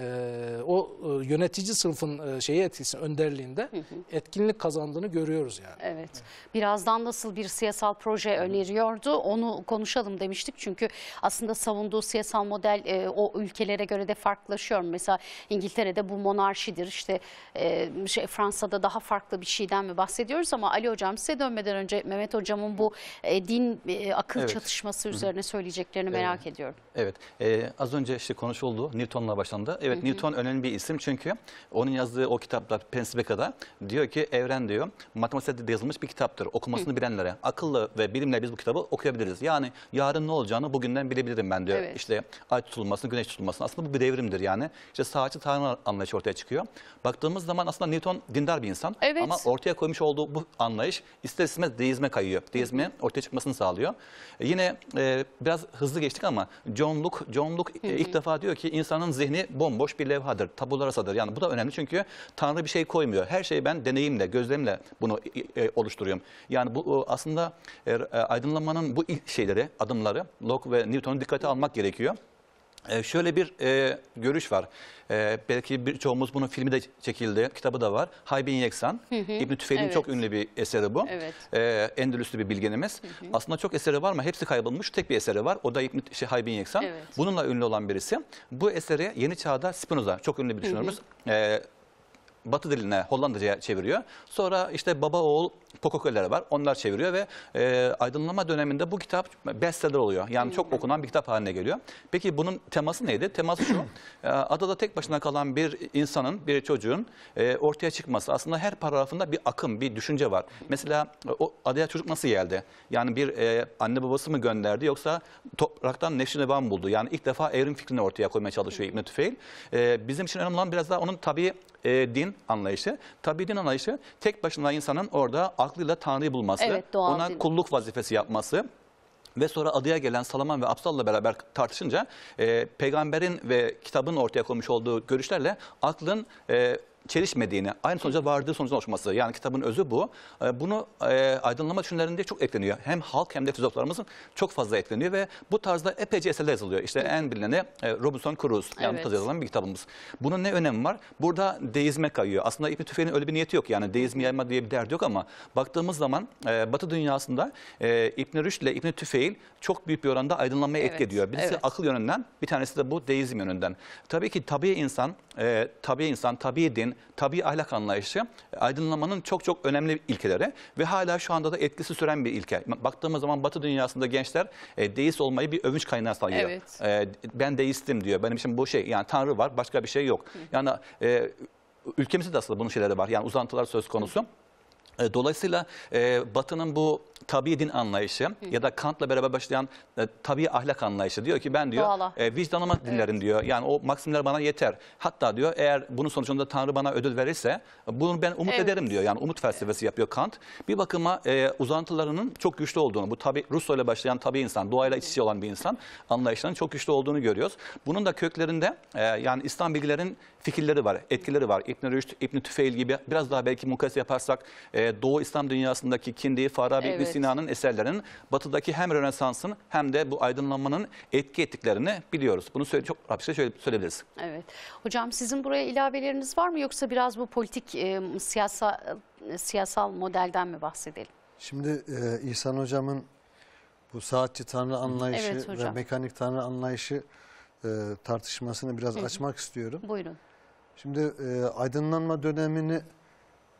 ee, o e, yönetici sınıfın e, şeyi etkisi önderliğinde hı hı. etkinlik kazandığını görüyoruz yani. Evet. evet. Birazdan nasıl bir siyasal proje evet. öneriyordu onu konuşalım demiştik. Çünkü aslında savunduğu siyasal model e, o ülkelere göre de farklılaşıyor. Mesela İngiltere'de bu monarşidir. İşte şey, Fransa'da daha farklı bir şeyden mi bahsediyoruz ama Ali hocam size dönmeden önce Mehmet hocamın bu din akıl evet. çatışması üzerine söyleyeceklerini merak evet. ediyorum. Evet. Ee, az önce işte konuşuldu. Newton'la başlandı. Evet Newton önemli bir isim çünkü onun yazdığı o kitaplar Pensibeka'da diyor ki evren diyor matematikte de yazılmış bir kitaptır. Okumasını bilenlere akıllı ve bilimle biz bu kitabı okuyabiliriz. Yani yarın ne olacağını bugünden bilebilirim ben diyor. Evet. İşte ay tutulmasını, güneş tutulmasını aslında bu bir devrimdir yani. İşte saatçi tanrı anlayışı ortaya çıkıyor. Baktığımız zaman aslında Newton dindar bir insan Evet. ama ortaya koymuş olduğu bu anlayış ister istemez deizme kayıyor. Deizme ortaya çıkmasını sağlıyor. E, yine e, biraz hızlı geçtik ama John Locke, John Locke e, ilk defa diyor ki insanın zihni bomba bomboş bir levhadır, tabular asadır. Yani bu da önemli çünkü Tanrı bir şey koymuyor. Her şeyi ben deneyimle, gözlemle bunu e, e oluşturuyorum. Yani bu aslında er, e, aydınlanmanın bu şeyleri, adımları Locke ve Newton'u dikkate almak gerekiyor. Ee, şöyle bir e, görüş var. E, belki birçoğumuz bunun filmi de çekildi, kitabı da var. Haybin Yeksan, İbn Tüfeil'in evet. çok ünlü bir eseri bu. Evet. E, Endülüslü bir bilgenimiz. Hı hı. Aslında çok eseri var ama hepsi kaybolmuş. Tek bir eseri var. O da İbn şey, Haybin Yeksan. Evet. Bununla ünlü olan birisi. Bu eseri yeni çağda Spinoza, çok ünlü bir düşünürümüz, hı hı. E, Batı diline Hollanda'ya çeviriyor. Sonra işte baba oğul Pokokelere var. Onlar çeviriyor ve e, aydınlanma döneminde bu kitap bestseller oluyor. Yani çok hmm. okunan bir kitap haline geliyor. Peki bunun teması neydi? Teması şu. e, adada tek başına kalan bir insanın, bir çocuğun e, ortaya çıkması. Aslında her paragrafında bir akım, bir düşünce var. Mesela o adaya çocuk nasıl geldi? Yani bir e, anne babası mı gönderdi yoksa topraktan neşri nevan buldu? Yani ilk defa evrim fikrini ortaya koymaya çalışıyor İbn Tüfeil. E, bizim için önemli olan biraz daha onun tabii e, din anlayışı. Tabi din anlayışı tek başına insanın orada aklıyla Tanrı'yı bulması, evet, ona din. kulluk vazifesi yapması ve sonra adaya gelen Salaman ve Absal'la beraber tartışınca e, peygamberin ve kitabın ortaya koymuş olduğu görüşlerle aklın e, çelişmediğini, aynı sonuca vardığı sonucun oluşması Yani kitabın özü bu. Ee, bunu e, aydınlama düşünlerinde çok ekleniyor. Hem halk hem de filozoflarımızın çok fazla ekleniyor ve bu tarzda epeyce eserler yazılıyor. İşte en bilineni e, Robinson Crusoe. Yani evet. yazılan bir kitabımız. Bunun ne önemi var? Burada deizme kayıyor. Aslında İbn Tüfe'nin öyle bir niyeti yok. Yani deizmi yayma diye bir derdi yok ama baktığımız zaman e, Batı dünyasında İbn Rüşd ile İbn Tüfeil çok büyük bir oranda aydınlanmaya evet. etki ediyor. Birisi evet. akıl yönünden, bir tanesi de bu deizm yönünden. Tabii ki tabii insan, tabii insan, tabii din, tabi ahlak anlayışı aydınlanmanın çok çok önemli ilkeleri ve hala şu anda da etkisi süren bir ilke. Baktığımız zaman Batı dünyasında gençler e, deist olmayı bir övünç kaynağı sayıyor. Evet. E, ben deistim diyor. Benim için bu şey yani Tanrı var başka bir şey yok. Hı. Yani e, ülkemizde de aslında bunun şeyleri var. Yani uzantılar söz konusu. Hı. E, dolayısıyla e, Batı'nın bu tabi din anlayışı Hı. ya da Kant'la beraber başlayan e, tabi ahlak anlayışı diyor ki ben diyor Doğala. e, vicdanıma dinlerim evet. diyor. Yani o maksimler bana yeter. Hatta diyor eğer bunun sonucunda Tanrı bana ödül verirse bunu ben umut evet. ederim diyor. Yani umut felsefesi yapıyor Kant. Bir bakıma e, uzantılarının çok güçlü olduğunu bu tabi Russo ile başlayan tabi insan, doğayla iç içe olan bir insan anlayışlarının çok güçlü olduğunu görüyoruz. Bunun da köklerinde e, yani İslam bilgilerin fikirleri var, etkileri var. İbn Rüşd, İbn Tüfeil gibi biraz daha belki mukayese yaparsak e, Doğu İslam dünyasındaki Kindi, Farabi, evet. İbn Sina'nın eserlerinin batıdaki hem Rönesans'ın hem de bu aydınlanmanın etki ettiklerini biliyoruz. Bunu söyle, çok rapşe şöyle söyleyebiliriz. Evet. Hocam sizin buraya ilaveleriniz var mı yoksa biraz bu politik e, siyasa, e, siyasal modelden mi bahsedelim? Şimdi e, İhsan Hocam'ın bu saatçi tanrı anlayışı evet, ve mekanik tanrı anlayışı e, tartışmasını biraz Hı -hı. açmak istiyorum. Buyurun. Şimdi e, aydınlanma dönemini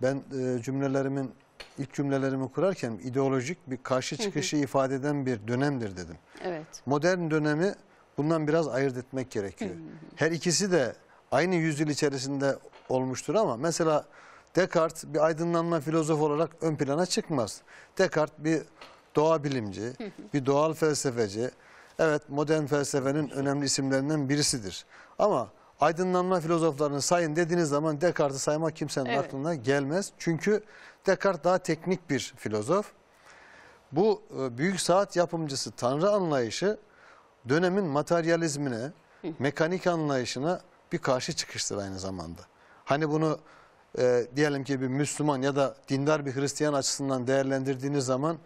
ben e, cümlelerimin ilk cümlelerimi kurarken ideolojik bir karşı çıkışı hı ifade eden bir dönemdir dedim. Evet. Modern dönemi bundan biraz ayırt etmek gerekiyor. Her ikisi de aynı yüzyıl içerisinde olmuştur ama mesela Descartes bir aydınlanma filozofu olarak ön plana çıkmaz. Descartes bir doğa bilimci, bir doğal felsefeci. Evet modern felsefenin önemli isimlerinden birisidir. Ama aydınlanma filozoflarını sayın dediğiniz zaman Descartes'i saymak kimsenin evet. aklına gelmez. Çünkü Descartes daha teknik bir filozof. Bu e, büyük saat yapımcısı tanrı anlayışı dönemin materyalizmine, mekanik anlayışına bir karşı çıkıştır aynı zamanda. Hani bunu e, diyelim ki bir Müslüman ya da dindar bir Hristiyan açısından değerlendirdiğiniz zaman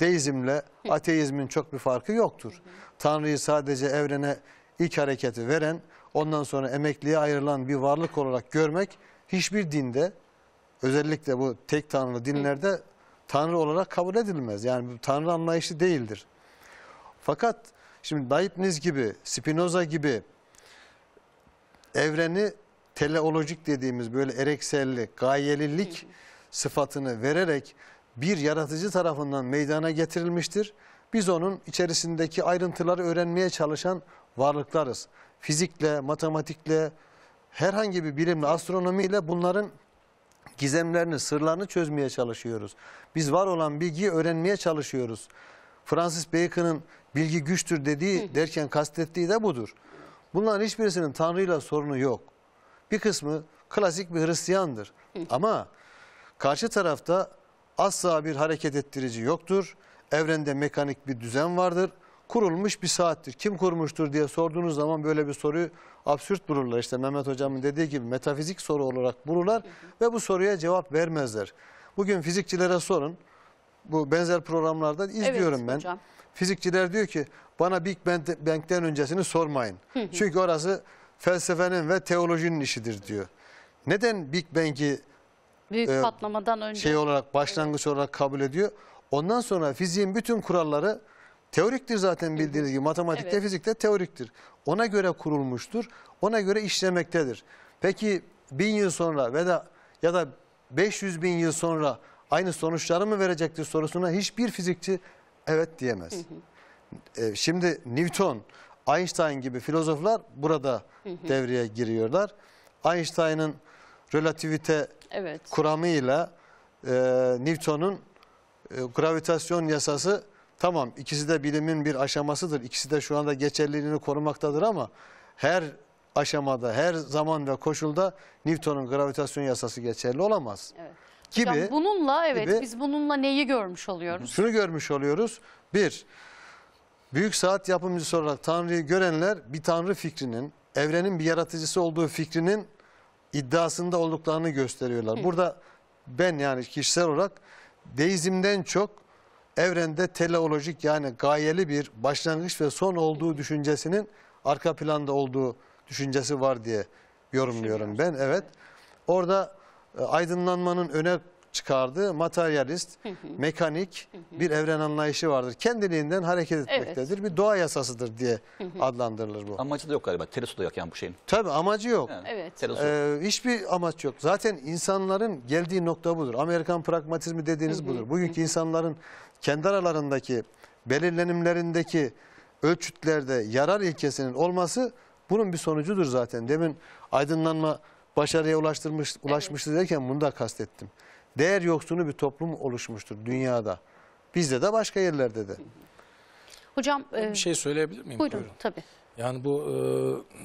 deizmle ateizmin çok bir farkı yoktur. Tanrı'yı sadece evrene ilk hareketi veren ondan sonra emekliye ayrılan bir varlık olarak görmek hiçbir dinde özellikle bu tek tanrılı dinlerde tanrı olarak kabul edilmez. Yani bu tanrı anlayışı değildir. Fakat şimdi Leibniz gibi, Spinoza gibi evreni teleolojik dediğimiz böyle erekselli, gayelilik sıfatını vererek bir yaratıcı tarafından meydana getirilmiştir. Biz onun içerisindeki ayrıntıları öğrenmeye çalışan varlıklarız fizikle, matematikle, herhangi bir bilimle, astronomiyle bunların gizemlerini, sırlarını çözmeye çalışıyoruz. Biz var olan bilgiyi öğrenmeye çalışıyoruz. Francis Bacon'ın bilgi güçtür dediği derken kastettiği de budur. Bunların hiçbirisinin Tanrı'yla sorunu yok. Bir kısmı klasik bir Hristiyandır. Ama karşı tarafta asla bir hareket ettirici yoktur. Evrende mekanik bir düzen vardır kurulmuş bir saattir. Kim kurmuştur diye sorduğunuz zaman böyle bir soruyu absürt bulurlar. İşte Mehmet Hocam'ın dediği gibi metafizik soru olarak bulurlar ve bu soruya cevap vermezler. Bugün fizikçilere sorun. Bu benzer programlarda izliyorum evet, ben. Hocam. Fizikçiler diyor ki bana Big Bang'den öncesini sormayın. Çünkü orası felsefenin ve teolojinin işidir diyor. Neden Big Bang'i büyük e, patlamadan önce şey olarak başlangıç evet. olarak kabul ediyor? Ondan sonra fiziğin bütün kuralları Teoriktir zaten bildiğiniz gibi. Matematikte, evet. fizikte teoriktir. Ona göre kurulmuştur. Ona göre işlemektedir. Peki bin yıl sonra veya ya da 500 bin yıl sonra aynı sonuçları mı verecektir sorusuna hiçbir fizikçi evet diyemez. Hı e, şimdi Newton, Einstein gibi filozoflar burada devreye giriyorlar. Einstein'ın relativite evet. kuramıyla e, Newton'un e, gravitasyon yasası Tamam ikisi de bilimin bir aşamasıdır. İkisi de şu anda geçerliliğini korumaktadır ama her aşamada, her zaman ve koşulda Newton'un gravitasyon yasası geçerli olamaz. Evet. Gibi, Hocam bununla evet gibi, biz bununla neyi görmüş oluyoruz? Şunu görmüş oluyoruz. Bir, büyük saat yapımcısı olarak Tanrı'yı görenler bir Tanrı fikrinin, evrenin bir yaratıcısı olduğu fikrinin iddiasında olduklarını gösteriyorlar. Hı. Burada ben yani kişisel olarak deizmden çok evrende teleolojik yani gayeli bir başlangıç ve son olduğu düşüncesinin arka planda olduğu düşüncesi var diye yorumluyorum ben. Evet. Orada e, aydınlanmanın öne çıkardığı materyalist, mekanik bir evren anlayışı vardır. Kendiliğinden hareket etmektedir. Evet. Bir doğa yasasıdır diye adlandırılır bu. Amacı da yok galiba. Teresu da yok yani bu şeyin. Tabii amacı yok. Yani, evet. Ee, hiçbir amaç yok. Zaten insanların geldiği nokta budur. Amerikan pragmatizmi dediğiniz budur. Bugünkü insanların kendi aralarındaki belirlenimlerindeki ölçütlerde yarar ilkesinin olması bunun bir sonucudur zaten. Demin aydınlanma başarıya ulaştırmış, ulaşmıştır evet. derken bunu da kastettim. Değer yoksunu bir toplum oluşmuştur dünyada. Bizde de başka yerlerde de. Hocam bir e, şey söyleyebilir miyim? Buyurun, Buyurun. tabii. Yani bu e,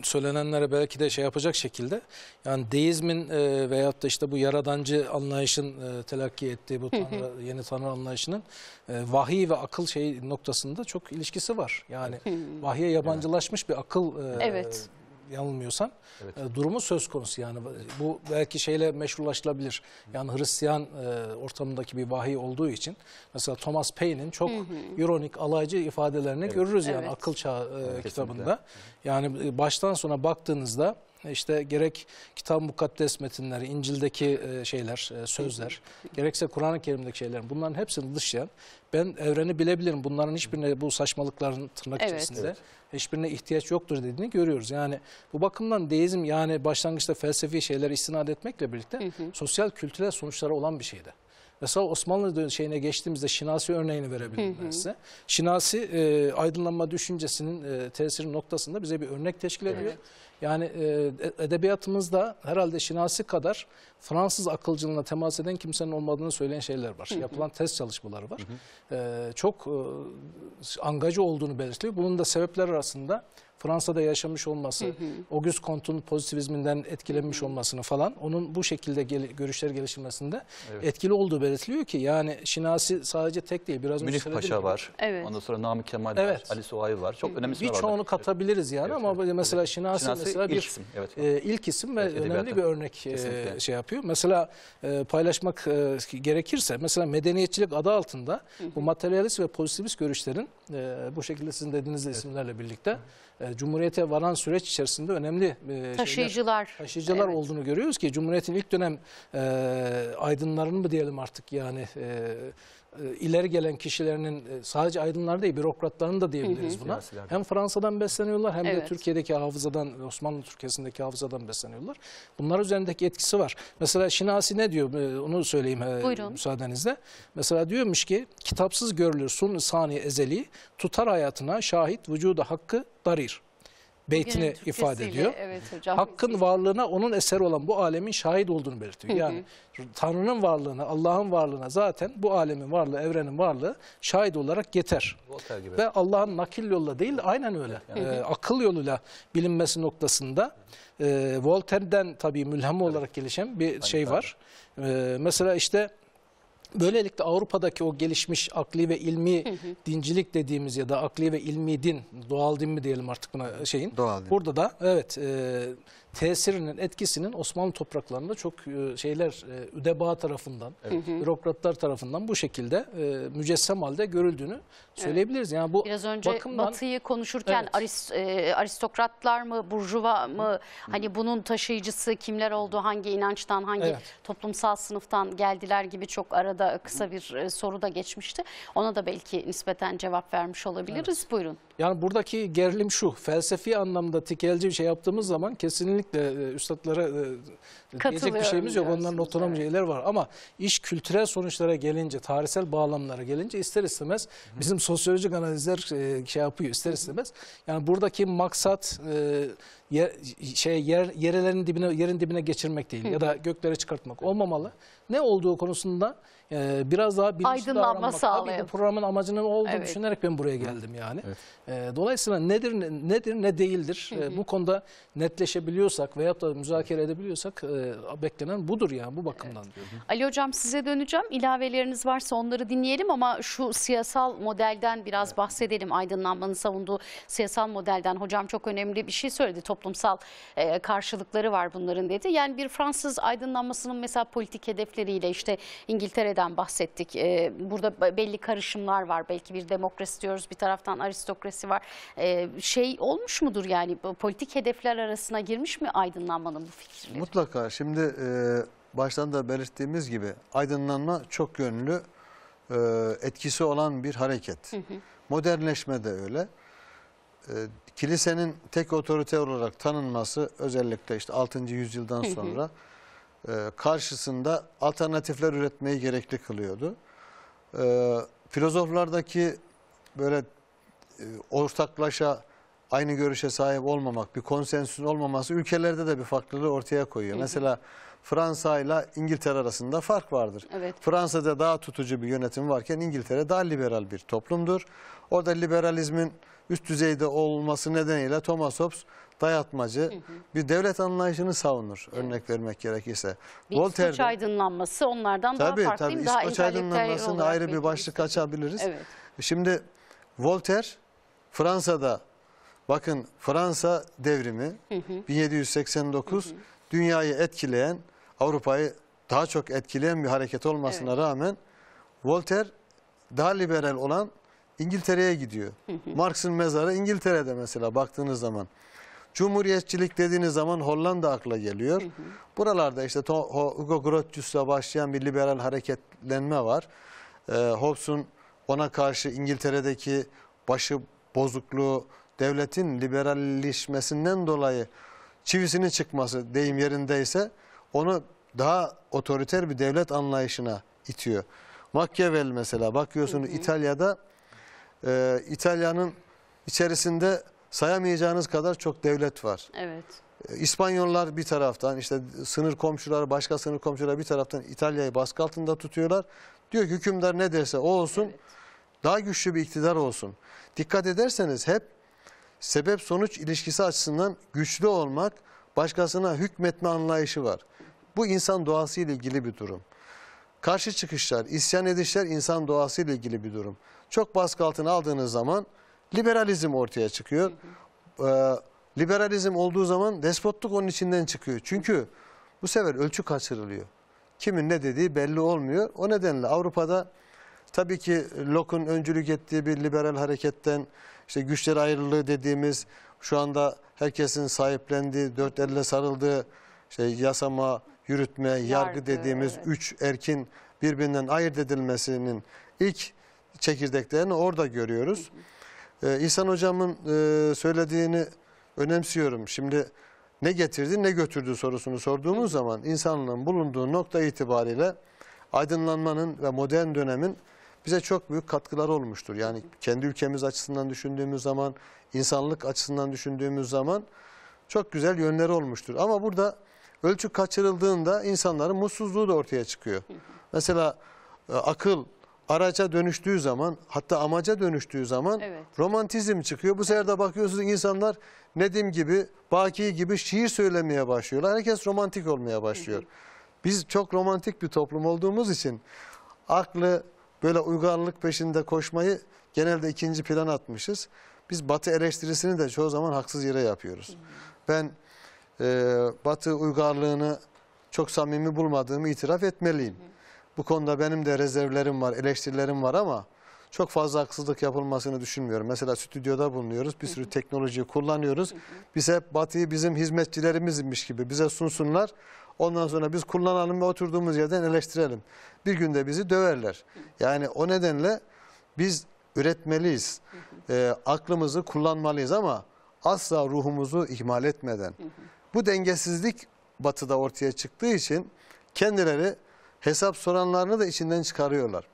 söylenenlere belki de şey yapacak şekilde yani deizmin e, veyahut da işte bu yaradancı anlayışın e, telakki ettiği bu tanrı, yeni tanrı anlayışının e, vahiy ve akıl şey noktasında çok ilişkisi var. Yani vahiye yabancılaşmış bir akıl e, evet yanılmıyorsam evet. e, durumu söz konusu. Yani bu belki şeyle meşrulaşılabilir. Yani Hristiyan e, ortamındaki bir vahiy olduğu için mesela Thomas Paine'in çok hı hı. ironik, alaycı ifadelerini evet. görürüz yani evet. akıl çağı e, kitabında. Yani e, baştan sona baktığınızda işte gerek kitap mukaddes metinleri, İncil'deki e, şeyler, e, sözler, gerekse Kur'an-ı Kerim'deki şeyler bunların hepsini dışlayan ben evreni bilebilirim. Bunların hiçbirine bu saçmalıkların tırnak evet. içerisinde hiçbirine ihtiyaç yoktur dediğini görüyoruz. Yani bu bakımdan deizm yani başlangıçta felsefi şeyler istinad etmekle birlikte hı hı. sosyal kültürel sonuçları olan bir şeydi. Mesela Osmanlı şeyine geçtiğimizde Şinasi örneğini verebilirim ben size. Şinasi e, aydınlanma düşüncesinin e, tesiri noktasında bize bir örnek teşkil ediyor. Evet. Yani e, e, edebiyatımızda herhalde Şinasi kadar Fransız akılcılığına temas eden kimsenin olmadığını söyleyen şeyler var. Yapılan test çalışmaları var. E, çok angacı olduğunu belirtiyor. Bunun da sebepler arasında Fransa'da yaşamış olması, Auguste Comte'un pozitivizminden etkilenmiş olmasını falan onun bu şekilde gel görüşler geliştirmesinde evet. etkili olduğu belirtiliyor ki yani Şinasi sadece tek değil. biraz Münif Paşa var. Evet. Ondan sonra Namık Kemal evet. var. Ali Suayi var. Çok önemli isimler var. Birçoğunu katabiliriz yani evet. ama evet. mesela Şinasi, Şinasi mesela bir ilk isim, evet. e, ilk isim ve evet, önemli bir örnek e, şey yapıyor. Mesela e, paylaşmak e, gerekirse mesela medeniyetçilik adı altında bu materyalist ve pozitivist görüşlerin e, bu şekilde sizin dediğiniz evet. isimlerle birlikte e, Cumhuriyete varan süreç içerisinde önemli e, taşıyıcılar şeyler, taşıyıcılar evet. olduğunu görüyoruz ki Cumhuriyet'in ilk dönem e, aydınlarının mı diyelim artık yani e, ileri gelen kişilerinin e, sadece aydınlar değil bürokratların da diyebiliriz buna. Hem Fransa'dan besleniyorlar hem evet. de Türkiye'deki hafızadan Osmanlı Türkiye'sindeki hafızadan besleniyorlar. Bunlar üzerindeki etkisi var. Mesela Şinasi ne diyor e, onu söyleyeyim Buyurun. müsaadenizle. Mesela diyormuş ki kitapsız görülür sun sani ezeli tutar hayatına şahit vücuda hakkı darir beytini Bugünün ifade ediyor. Evet hocam. Hakkın varlığına onun eseri olan bu alemin şahit olduğunu belirtiyor. Yani Tanrı'nın varlığına, Allah'ın varlığına zaten bu alemin varlığı, evrenin varlığı şahit olarak yeter. Gibi. Ve Allah'ın nakil yolla değil aynen öyle. Yani. E, ee, akıl yoluyla bilinmesi noktasında e, Voltaire'den tabii mülhem olarak gelişen bir şey hani var. E, mesela işte Böylelikle Avrupa'daki o gelişmiş akli ve ilmi hı hı. dincilik dediğimiz ya da akli ve ilmi din, doğal din mi diyelim artık buna şeyin. Doğal din. Burada da evet e, tesirinin, etkisinin Osmanlı topraklarında çok e, şeyler e, üdeba tarafından, evet. bürokratlar tarafından bu şekilde e, mücessem halde görüldüğünü söyleyebiliriz. Yani bu Biraz önce bakımdan, Batı'yı konuşurken evet. arist, aristokratlar mı, burjuva mı, hani bunun taşıyıcısı kimler oldu, hangi inançtan, hangi evet. toplumsal sınıftan geldiler gibi çok arada kısa bir soru da geçmişti. Ona da belki nispeten cevap vermiş olabiliriz. Evet. Buyurun. Yani buradaki gerilim şu, felsefi anlamda tikelci bir şey yaptığımız zaman kesinlikle kesinlikle e, üstadlara e, e, diyecek bir şeyimiz yok. Onların otonom şeyler var ama iş kültürel sonuçlara gelince, tarihsel bağlamlara gelince ister istemez bizim sosyolojik analizler şey yapıyor ister istemez. Yani buradaki maksat yer, şey yer yerelerin dibine yerin dibine geçirmek değil ya da göklere çıkartmak olmamalı. Ne olduğu konusunda e, biraz daha bilinçli Aydınlanma davranmak. Tabii bu programın amacının olduğunu evet. düşünerek ben buraya geldim yani. Evet. E, dolayısıyla nedir ne, nedir ne değildir hı ee, hı. E, bu konuda netleşebiliyorsak veyahut da müzakere edebiliyorsak e, beklenen budur yani bu bakımdan evet. diyorum. Ali Hocam size döneceğim. İlaveleriniz varsa onları dinleyelim ama şu siyasal modelden biraz evet. bahsedelim. Aydınlanmanın savunduğu siyasal modelden hocam çok önemli bir şey söyledi. Toplumsal e, karşılıkları var bunların dedi. Yani bir Fransız aydınlanmasının mesela politik hedefleriyle işte İngiltere Çin'den bahsettik. E, burada belli karışımlar var. Belki bir demokrasi diyoruz, bir taraftan aristokrasi var. E, şey olmuş mudur yani politik hedefler arasına girmiş mi aydınlanmanın bu fikri Mutlaka. Şimdi e, baştan da belirttiğimiz gibi aydınlanma çok yönlü e, etkisi olan bir hareket. Hı hı. Modernleşme de öyle. E, kilisenin tek otorite olarak tanınması özellikle işte 6. yüzyıldan sonra... Hı hı e, karşısında alternatifler üretmeyi gerekli kılıyordu. E, filozoflardaki böyle e, ortaklaşa aynı görüşe sahip olmamak, bir konsensüs olmaması ülkelerde de bir farklılığı ortaya koyuyor. Mesela Fransa ile İngiltere arasında fark vardır. Evet. Fransa'da daha tutucu bir yönetim varken İngiltere daha liberal bir toplumdur. Orada liberalizmin üst düzeyde olması nedeniyle Thomas Hobbes dayatmacı hı hı. bir devlet anlayışını savunur evet. örnek vermek gerekirse. Bir İskoç aydınlanması onlardan tabii, daha farklı. Tabii tabii İskoç aydınlanmasını ayrı bir başlık açabiliriz. Evet. E, şimdi Voltaire Fransa'da bakın Fransa devrimi hı hı. 1789 hı hı. dünyayı etkileyen Avrupa'yı daha çok etkileyen bir hareket olmasına evet. rağmen Voltaire daha liberal olan İngiltere'ye gidiyor. Marx'ın mezarı İngiltere'de mesela baktığınız zaman. Cumhuriyetçilik dediğiniz zaman Hollanda akla geliyor. Hı hı. Buralarda işte Hugo Grotius'la başlayan bir liberal hareketlenme var. Ee, Hobbes'un ona karşı İngiltere'deki başı bozukluğu devletin liberalleşmesinden dolayı çivisinin çıkması deyim yerindeyse onu daha otoriter bir devlet anlayışına itiyor. Machiavelli mesela bakıyorsunuz İtalya'da e, İtalya'nın içerisinde sayamayacağınız kadar çok devlet var. Evet. Ee, İspanyollar bir taraftan işte sınır komşuları başka sınır komşuları bir taraftan İtalya'yı baskı altında tutuyorlar. Diyor ki hükümdar ne derse o olsun evet. daha güçlü bir iktidar olsun. Dikkat ederseniz hep sebep sonuç ilişkisi açısından güçlü olmak başkasına hükmetme anlayışı var. Bu insan doğası ile ilgili bir durum. Karşı çıkışlar, isyan edişler insan doğası ile ilgili bir durum çok baskı altına aldığınız zaman liberalizm ortaya çıkıyor. Ee, liberalizm olduğu zaman despotluk onun içinden çıkıyor. Çünkü bu sefer ölçü kaçırılıyor. Kimin ne dediği belli olmuyor. O nedenle Avrupa'da tabii ki Locke'un öncülük ettiği bir liberal hareketten işte güçler ayrılığı dediğimiz şu anda herkesin sahiplendiği, dört elle sarıldığı işte yasama, yürütme, yargı, yargı dediğimiz evet. üç erkin birbirinden ayırt edilmesinin ilk çekirdeklerini orada görüyoruz. Ee, İhsan Hocam'ın e, söylediğini önemsiyorum. Şimdi ne getirdi ne götürdü sorusunu sorduğumuz zaman insanlığın bulunduğu nokta itibariyle aydınlanmanın ve modern dönemin bize çok büyük katkılar olmuştur. Yani kendi ülkemiz açısından düşündüğümüz zaman, insanlık açısından düşündüğümüz zaman çok güzel yönleri olmuştur. Ama burada ölçü kaçırıldığında insanların mutsuzluğu da ortaya çıkıyor. Mesela e, akıl araca dönüştüğü zaman hatta amaca dönüştüğü zaman evet. romantizm çıkıyor. Bu sefer de bakıyorsunuz insanlar Nedim gibi, Baki gibi şiir söylemeye başlıyorlar. Herkes romantik olmaya başlıyor. Biz çok romantik bir toplum olduğumuz için aklı böyle uygarlık peşinde koşmayı genelde ikinci plan atmışız. Biz batı eleştirisini de çoğu zaman haksız yere yapıyoruz. Ben e, batı uygarlığını çok samimi bulmadığımı itiraf etmeliyim. Hı hı. Bu konuda benim de rezervlerim var, eleştirilerim var ama çok fazla haksızlık yapılmasını düşünmüyorum. Mesela stüdyoda bulunuyoruz, bir sürü teknolojiyi kullanıyoruz. Biz hep batıyı bizim hizmetçilerimizmiş gibi bize sunsunlar. Ondan sonra biz kullanalım ve oturduğumuz yerden eleştirelim. Bir günde bizi döverler. Yani o nedenle biz üretmeliyiz. E, aklımızı kullanmalıyız ama asla ruhumuzu ihmal etmeden. Bu dengesizlik batıda ortaya çıktığı için kendileri hesap soranlarını da içinden çıkarıyorlar.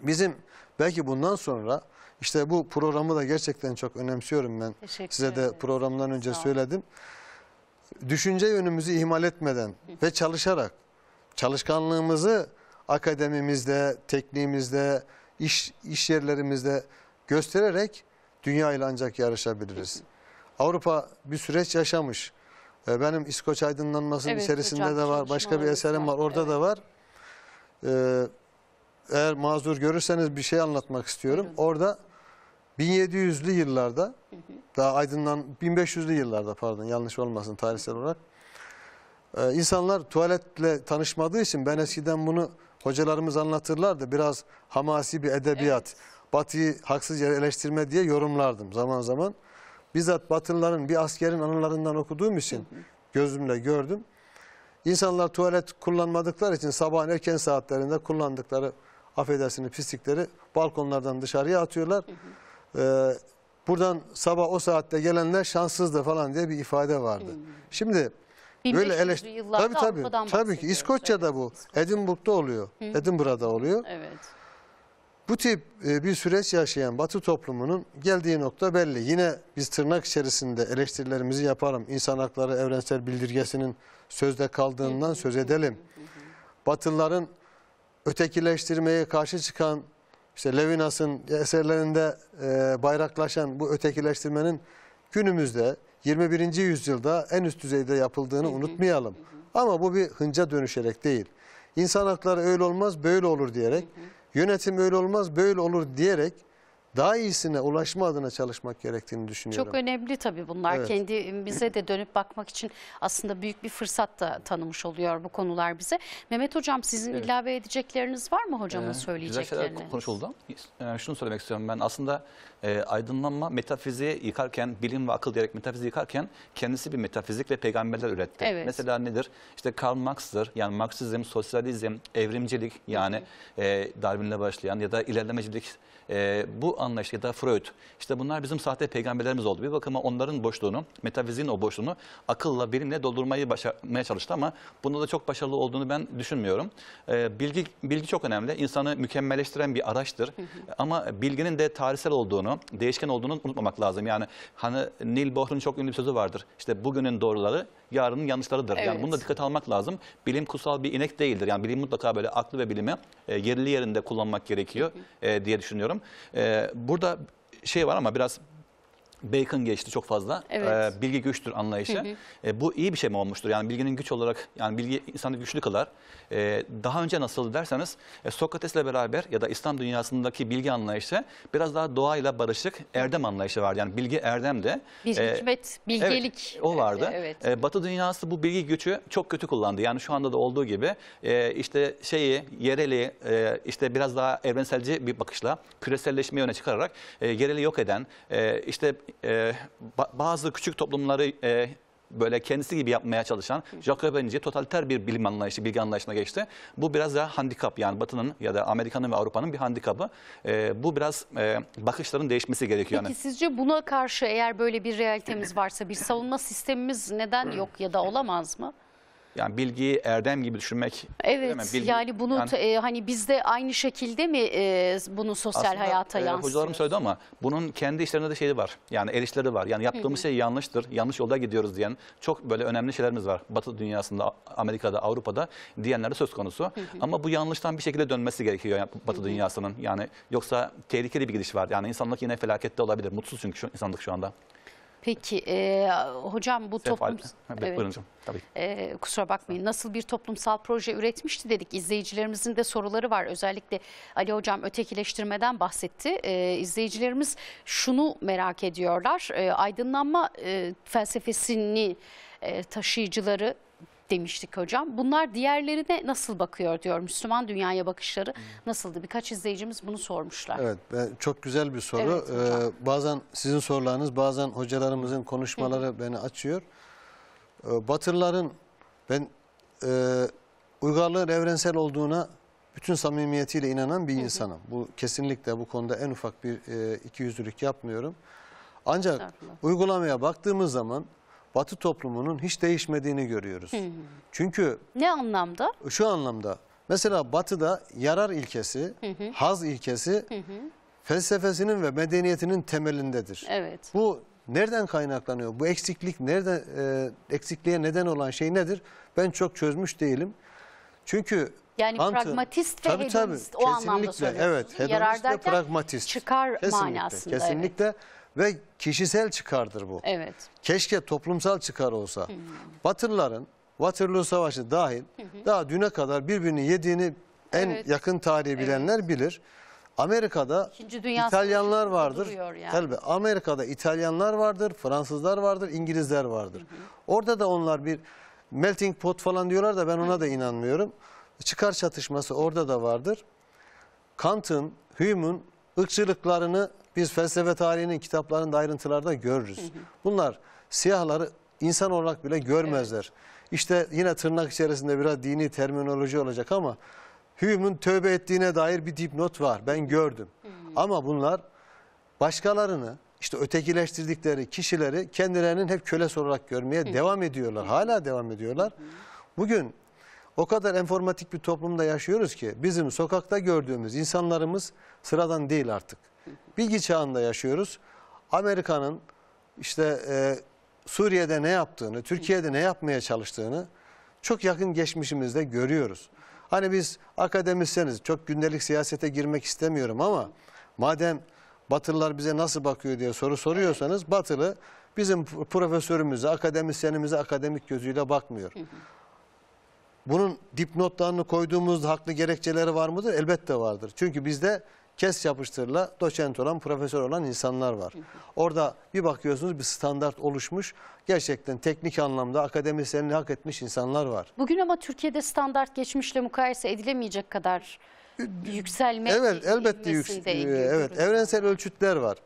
Bizim belki bundan sonra işte bu programı da gerçekten çok önemsiyorum ben. Size de programdan önce söyledim. Düşünce yönümüzü ihmal etmeden ve çalışarak çalışkanlığımızı akademimizde, tekniğimizde, iş, iş yerlerimizde göstererek dünya ile ancak yarışabiliriz. Avrupa bir süreç yaşamış. Ee, benim İskoç Aydınlanması'nın evet, içerisinde de var. Başka bir eserim var. Orada evet. da var. Ee, eğer mazur görürseniz bir şey anlatmak istiyorum. Orada 1700'lü yıllarda daha aydınlan 1500'lü yıllarda pardon yanlış olmasın tarihsel olarak ee, insanlar tuvaletle tanışmadığı için ben eskiden bunu hocalarımız anlatırlardı. Biraz hamasi bir edebiyat. Evet. Batı'yı haksız yere eleştirme diye yorumlardım zaman zaman. Bizzat Batılıların bir askerin anılarından okuduğum için gözümle gördüm. İnsanlar tuvalet kullanmadıkları için sabahın erken saatlerinde kullandıkları affedersiniz pislikleri balkonlardan dışarıya atıyorlar. Ee, buradan sabah o saatte gelenler şanssızdı falan diye bir ifade vardı. Hı hı. Şimdi böyle eleştiri tabii tabii tabii ki İskoçya'da bu. İskoçya. Edinburgh'da oluyor. Hı hı. Edinburgh'da oluyor. Evet. Bu tip e, bir süreç yaşayan Batı toplumunun geldiği nokta belli. Yine biz tırnak içerisinde eleştirilerimizi yapalım. İnsan hakları evrensel bildirgesinin sözde kaldığından söz edelim. Batılıların ötekileştirmeye karşı çıkan, işte Levinas'ın eserlerinde e, bayraklaşan bu ötekileştirmenin günümüzde 21. yüzyılda en üst düzeyde yapıldığını unutmayalım. Ama bu bir hınca dönüşerek değil. İnsan hakları öyle olmaz böyle olur diyerek yönetim öyle olmaz böyle olur diyerek daha iyisine ulaşma adına çalışmak gerektiğini düşünüyorum. Çok önemli tabii bunlar. Evet. Kendimize de dönüp bakmak için aslında büyük bir fırsat da tanımış oluyor bu konular bize. Mehmet Hocam sizin evet. ilave edecekleriniz var mı hocamın ee, söyleyecekleriniz? Güzel şeyler konuşuldu. Ee, şunu söylemek istiyorum ben aslında e, aydınlanma metafiziği yıkarken, bilim ve akıl diyerek metafiziği yıkarken kendisi bir metafizik ve peygamberler üretti. Evet. Mesela nedir? İşte Karl Marx'tır. Yani Marksizm, sosyalizm, evrimcilik yani e, Darwin'le başlayan ya da ilerlemecilik e, bu anlayış ya da Freud. İşte bunlar bizim sahte peygamberlerimiz oldu. Bir bakıma onların boşluğunu, metafiziğin o boşluğunu akılla, bilimle doldurmayı başarmaya çalıştı ama bunda da çok başarılı olduğunu ben düşünmüyorum. E, bilgi, bilgi çok önemli. İnsanı mükemmelleştiren bir araçtır. Ama bilginin de tarihsel olduğunu, ama değişken olduğunu unutmamak lazım. Yani hani Neil Bohr'un çok ünlü bir sözü vardır. İşte bugünün doğruları yarının yanlışlarıdır. Evet. Yani bunu da dikkat almak lazım. Bilim kutsal bir inek değildir. Yani bilim mutlaka böyle aklı ve bilimi e, yerli yerinde kullanmak gerekiyor e, diye düşünüyorum. E, burada şey var ama biraz Bacon geçti çok fazla. Evet. Ee, bilgi güçtür anlayışı. Hı hı. E, bu iyi bir şey mi olmuştur? Yani bilginin güç olarak, yani bilgi insanı güçlü kılar. E, daha önce nasıldı derseniz e, Sokrates'le beraber ya da İslam dünyasındaki bilgi anlayışı biraz daha doğayla barışık erdem anlayışı vardı. Yani bilgi erdemdi. Bir e, hikmet, bilgelik. Evet, o vardı. E, evet, evet. Batı dünyası bu bilgi gücü çok kötü kullandı. Yani şu anda da olduğu gibi e, işte şeyi, yereli, e, işte biraz daha evrenselci bir bakışla küreselleşmeyi öne çıkararak e, yereli yok eden, e, işte e, bazı küçük toplumları e, böyle kendisi gibi yapmaya çalışan Jacobinci totaliter bir bilim anlayışı, bilgi anlayışına geçti. Bu biraz daha handikap yani Batı'nın ya da Amerika'nın ve Avrupa'nın bir handikapı. E, bu biraz e, bakışların değişmesi gerekiyor. Peki yani. sizce buna karşı eğer böyle bir realitemiz varsa bir savunma sistemimiz neden yok ya da olamaz mı? Yani bilgiyi erdem gibi düşünmek. Evet Bilgi, yani bunu yani, e, hani bizde aynı şekilde mi e, bunu sosyal e, hayata yansıtıyor? E, hocalarım söyledi ama bunun kendi işlerinde de şeyi var. Yani erişleri var. Yani yaptığımız Hı -hı. şey yanlıştır. Yanlış yolda gidiyoruz diyen çok böyle önemli şeylerimiz var. Batı dünyasında, Amerika'da, Avrupa'da diyenler de söz konusu. Hı -hı. Ama bu yanlıştan bir şekilde dönmesi gerekiyor Batı Hı -hı. dünyasının. Yani yoksa tehlikeli bir gidiş var. Yani insanlık yine felakette olabilir. Mutsuz çünkü şu, insanlık şu anda. Peki e, hocam bu toplum... Evet, Tabii. E, kusura bakmayın nasıl bir toplumsal proje üretmişti dedik. İzleyicilerimizin de soruları var. Özellikle Ali hocam ötekileştirmeden bahsetti. E, izleyicilerimiz şunu merak ediyorlar. E, aydınlanma e, felsefesini e, taşıyıcıları demiştik hocam. Bunlar diğerlerine nasıl bakıyor diyor Müslüman dünyaya bakışları nasıldı? Birkaç izleyicimiz bunu sormuşlar. Evet çok güzel bir soru. Evet, Ee, bazen sizin sorularınız bazen hocalarımızın konuşmaları beni açıyor. Ee, Batırların ben e, uygarlığın evrensel olduğuna bütün samimiyetiyle inanan bir insanım. Bu kesinlikle bu konuda en ufak bir e, ikiyüzlülük yapmıyorum. Ancak uygulamaya baktığımız zaman Batı toplumunun hiç değişmediğini görüyoruz. Hı hı. Çünkü ne anlamda? Şu anlamda. Mesela Batı'da yarar ilkesi, hı hı. haz ilkesi hı hı. felsefesinin ve medeniyetinin temelindedir. Evet. Bu nereden kaynaklanıyor? Bu eksiklik nerede e, eksikliğe neden olan şey nedir? Ben çok çözmüş değilim. Çünkü yani Kant'ın, pragmatist ve tabii, hedonist tabii, o kesinlikle, anlamda söylüyorsunuz. Evet, hedonist ve pragmatist. Çıkar kesinlikle, manasında. Kesinlikle. Evet. Ve kişisel çıkardır bu. Evet. Keşke toplumsal çıkar olsa. Hı hı. Waterloo Savaşı dahil hı hı. daha düne kadar birbirini yediğini en evet. yakın tarihi bilenler evet. bilir. Amerika'da İtalyanlar vardır. Yani. Amerika'da İtalyanlar vardır, Fransızlar vardır, İngilizler vardır. Hı hı. Orada da onlar bir melting pot falan diyorlar da ben ona hı. da inanmıyorum. Çıkar çatışması orada da vardır. Kant'ın, Hume'un ırkçılıklarını biz felsefe tarihinin kitaplarında ayrıntılarda görürüz. Hı hı. Bunlar siyahları insan olarak bile görmezler. Evet. İşte yine tırnak içerisinde biraz dini terminoloji olacak ama Hume'un tövbe ettiğine dair bir dipnot var. Ben gördüm. Hı hı. Ama bunlar başkalarını işte ötekileştirdikleri kişileri kendilerinin hep kölesi olarak görmeye hı hı. devam ediyorlar. Hala devam ediyorlar. Hı hı. Bugün o kadar enformatik bir toplumda yaşıyoruz ki bizim sokakta gördüğümüz insanlarımız sıradan değil artık. Bilgi çağında yaşıyoruz. Amerika'nın işte e, Suriye'de ne yaptığını, Türkiye'de ne yapmaya çalıştığını çok yakın geçmişimizde görüyoruz. Hani biz akademisyeniz çok gündelik siyasete girmek istemiyorum ama madem Batılılar bize nasıl bakıyor diye soru soruyorsanız Batılı bizim profesörümüze, akademisyenimize akademik gözüyle bakmıyor. Bunun dipnotlarını koyduğumuzda haklı gerekçeleri var mıdır? Elbette vardır. Çünkü bizde kes yapıştırla doçent olan, profesör olan insanlar var. Orada bir bakıyorsunuz bir standart oluşmuş. Gerçekten teknik anlamda akademisyenliği hak etmiş insanlar var. Bugün ama Türkiye'de standart geçmişle mukayese edilemeyecek kadar yükselme Evet elbette yüksel e, evet evrensel ölçütler var.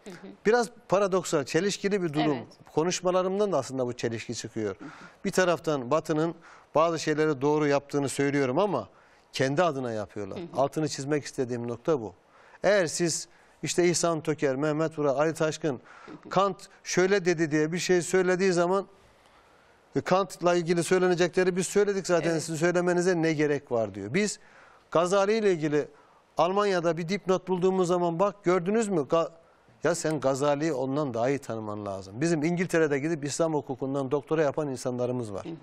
Biraz paradoksal, çelişkili bir durum. Evet. Konuşmalarımdan da aslında bu çelişki çıkıyor. Bir taraftan Batı'nın bazı şeyleri doğru yaptığını söylüyorum ama kendi adına yapıyorlar. Altını çizmek istediğim nokta bu. Eğer siz işte İhsan Töker, Mehmet Vural, Ali Taşkın, Kant şöyle dedi diye bir şey söylediği zaman e, Kant'la ilgili söylenecekleri biz söyledik zaten evet. sizin söylemenize ne gerek var diyor. Biz Gazali ile ilgili Almanya'da bir dipnot bulduğumuz zaman bak gördünüz mü? Ga ya sen Gazali'yi ondan daha iyi tanıman lazım. Bizim İngiltere'de gidip İslam hukukundan doktora yapan insanlarımız var. Hı hı.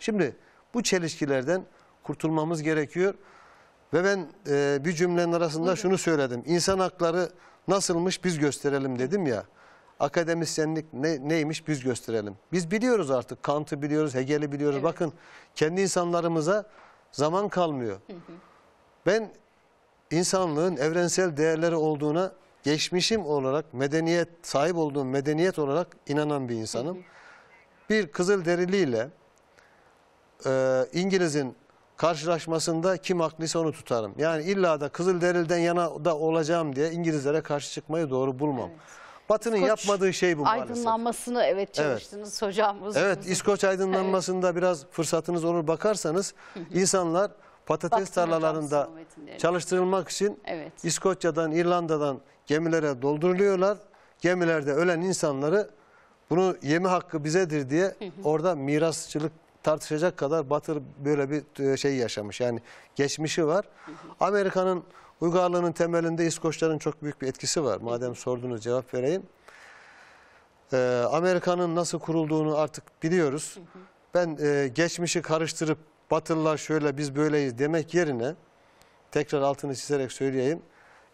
Şimdi bu çelişkilerden kurtulmamız gerekiyor. Ve ben e, bir cümlenin arasında şunu söyledim. İnsan hakları nasılmış biz gösterelim dedim ya. Akademisyenlik ne, neymiş biz gösterelim. Biz biliyoruz artık Kant'ı biliyoruz, Hegel'i biliyoruz. Evet. Bakın kendi insanlarımıza zaman kalmıyor. Ben insanlığın evrensel değerleri olduğuna geçmişim olarak medeniyet sahip olduğum medeniyet olarak inanan bir insanım. Bir kızıl deriliyle e, İngiliz'in karşılaşmasında kim haklıysa onu tutarım. Yani illa da Kızılderil'den yana da olacağım diye İngilizlere karşı çıkmayı doğru bulmam. Evet. Batı'nın İskoç yapmadığı şey bu maalesef. aydınlanmasını evet çalıştınız evet. hocam. Evet İskoç aydınlanmasında evet. biraz fırsatınız olur bakarsanız insanlar patates tarlalarında çalıştırılmak için evet. İskoçya'dan İrlanda'dan gemilere dolduruluyorlar. Gemilerde ölen insanları bunu yemi hakkı bizedir diye orada mirasçılık tartışacak kadar batır böyle bir e, şey yaşamış. Yani geçmişi var. Amerika'nın uygarlığının temelinde İskoçların çok büyük bir etkisi var. Madem sordunuz cevap vereyim. Ee, Amerika'nın nasıl kurulduğunu artık biliyoruz. Ben e, geçmişi karıştırıp batırlar şöyle biz böyleyiz demek yerine tekrar altını çizerek söyleyeyim.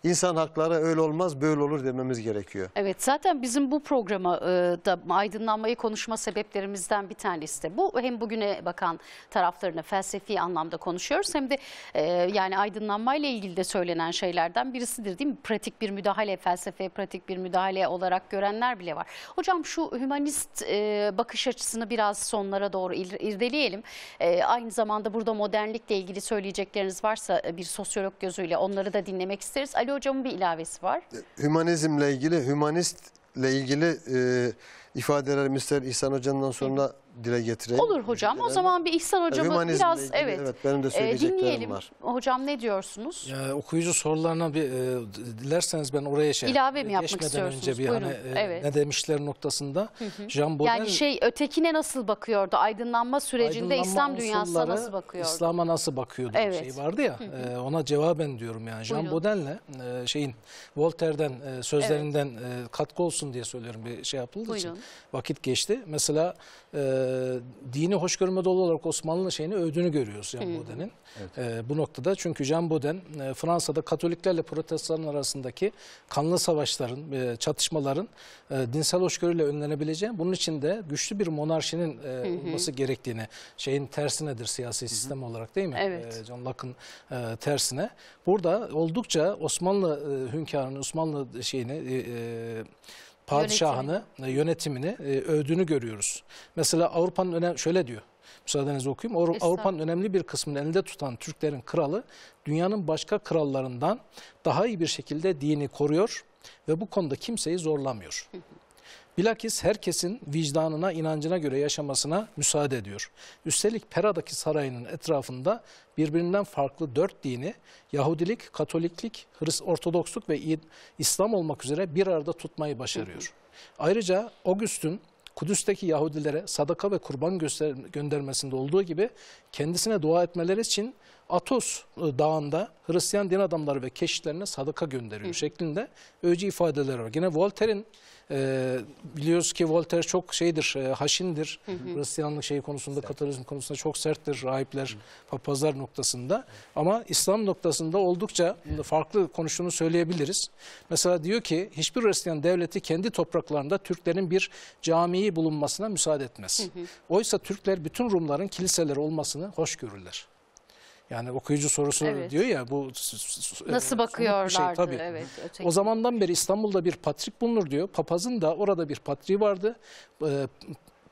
İnsan hakları öyle olmaz böyle olur dememiz gerekiyor. Evet zaten bizim bu programa e, da aydınlanmayı konuşma sebeplerimizden bir tanesi de bu. Hem bugüne bakan taraflarını felsefi anlamda konuşuyoruz hem de e, yani aydınlanmayla ilgili de söylenen şeylerden birisidir değil mi? Pratik bir müdahale, felsefe pratik bir müdahale olarak görenler bile var. Hocam şu hümanist e, bakış açısını biraz sonlara doğru irdeleyelim. E, aynı zamanda burada modernlikle ilgili söyleyecekleriniz varsa e, bir sosyolog gözüyle onları da dinlemek isteriz. Ali Ali Hocam'ın bir ilavesi var. E, hümanizmle ilgili, hümanistle ilgili e, ifadelerimiz İhsan Hoca'ndan sonra evet dile getireyim. Olur hocam. O zaman bir İhsan hocamı biraz ilgili, evet, evet benim de e, dinleyelim. var. Hocam ne diyorsunuz? Ya, okuyucu sorularına bir e, dilerseniz ben oraya şey ilave mi yapmak istiyorsunuz? Önce bir hani, Buyurun. hani, e, evet. ne demişler noktasında. Hı hı. Jean Baudel, yani şey ötekine nasıl bakıyordu? Aydınlanma sürecinde aydınlanma İslam dünyasına nasıl bakıyordu? İslam'a nasıl bakıyordu? Evet. Şey vardı ya. Hı hı. E, ona cevaben diyorum yani. Jean Baudel'le e, şeyin Voltaire'den e, sözlerinden evet. e, katkı olsun diye söylüyorum bir şey yapıldığı Buyurun. için. Vakit geçti. Mesela e, ee, dini hoşgörüme dolu olarak Osmanlı şeyini övdüğünü görüyoruz Jean Baudin'in. Evet. E, bu noktada çünkü Jean Baudin e, Fransa'da Katoliklerle Protestanlar arasındaki kanlı savaşların, e, çatışmaların e, dinsel hoşgörüyle önlenebileceği, bunun için de güçlü bir monarşinin e, olması gerektiğini, şeyin tersi nedir siyasi Hı -hı. sistem olarak değil mi? Evet. E, John Locke'ın e, tersine. Burada oldukça Osmanlı e, hünkârının, Osmanlı şeyini... E, e, padişahını, Yönetimi. yönetimini e, övdüğünü görüyoruz. Mesela Avrupa'nın önemli şöyle diyor. Müsaadenizle okuyayım. Avrupa'nın önemli bir kısmını elinde tutan Türklerin kralı dünyanın başka krallarından daha iyi bir şekilde dini koruyor ve bu konuda kimseyi zorlamıyor. Hı hı. Bilakis herkesin vicdanına, inancına göre yaşamasına müsaade ediyor. Üstelik Pera'daki sarayının etrafında birbirinden farklı dört dini, Yahudilik, Katoliklik, Hristo Ortodoksluk ve İslam olmak üzere bir arada tutmayı başarıyor. Ayrıca Augustin Kudüs'teki Yahudilere sadaka ve kurban göndermesinde olduğu gibi kendisine dua etmeleri için Atos e, Dağı'nda Hristiyan din adamları ve keşişlerine sadaka gönderiyor Hı. şeklinde öcü ifadeler var. Yine Voltaire'in e, biliyoruz ki Voltaire çok şeydir, e, haşindir. Hı hı. Hristiyanlık şeyi konusunda, Sert. Katolizm konusunda çok serttir rahipler, hı. papazlar noktasında. Hı. Ama İslam noktasında oldukça hı. farklı konuştuğunu söyleyebiliriz. Mesela diyor ki hiçbir Hristiyan devleti kendi topraklarında Türklerin bir camii bulunmasına müsaade etmez. Hı hı. Oysa Türkler bütün Rumların kiliseleri olmasını hoş görürler. Yani okuyucu sorusu evet. diyor ya bu e, nasıl şey bakıyorlardı? Şey, tabii. Evet, o zamandan beri İstanbul'da bir patrik bulunur diyor. Papazın da orada bir patriği vardı. Ee,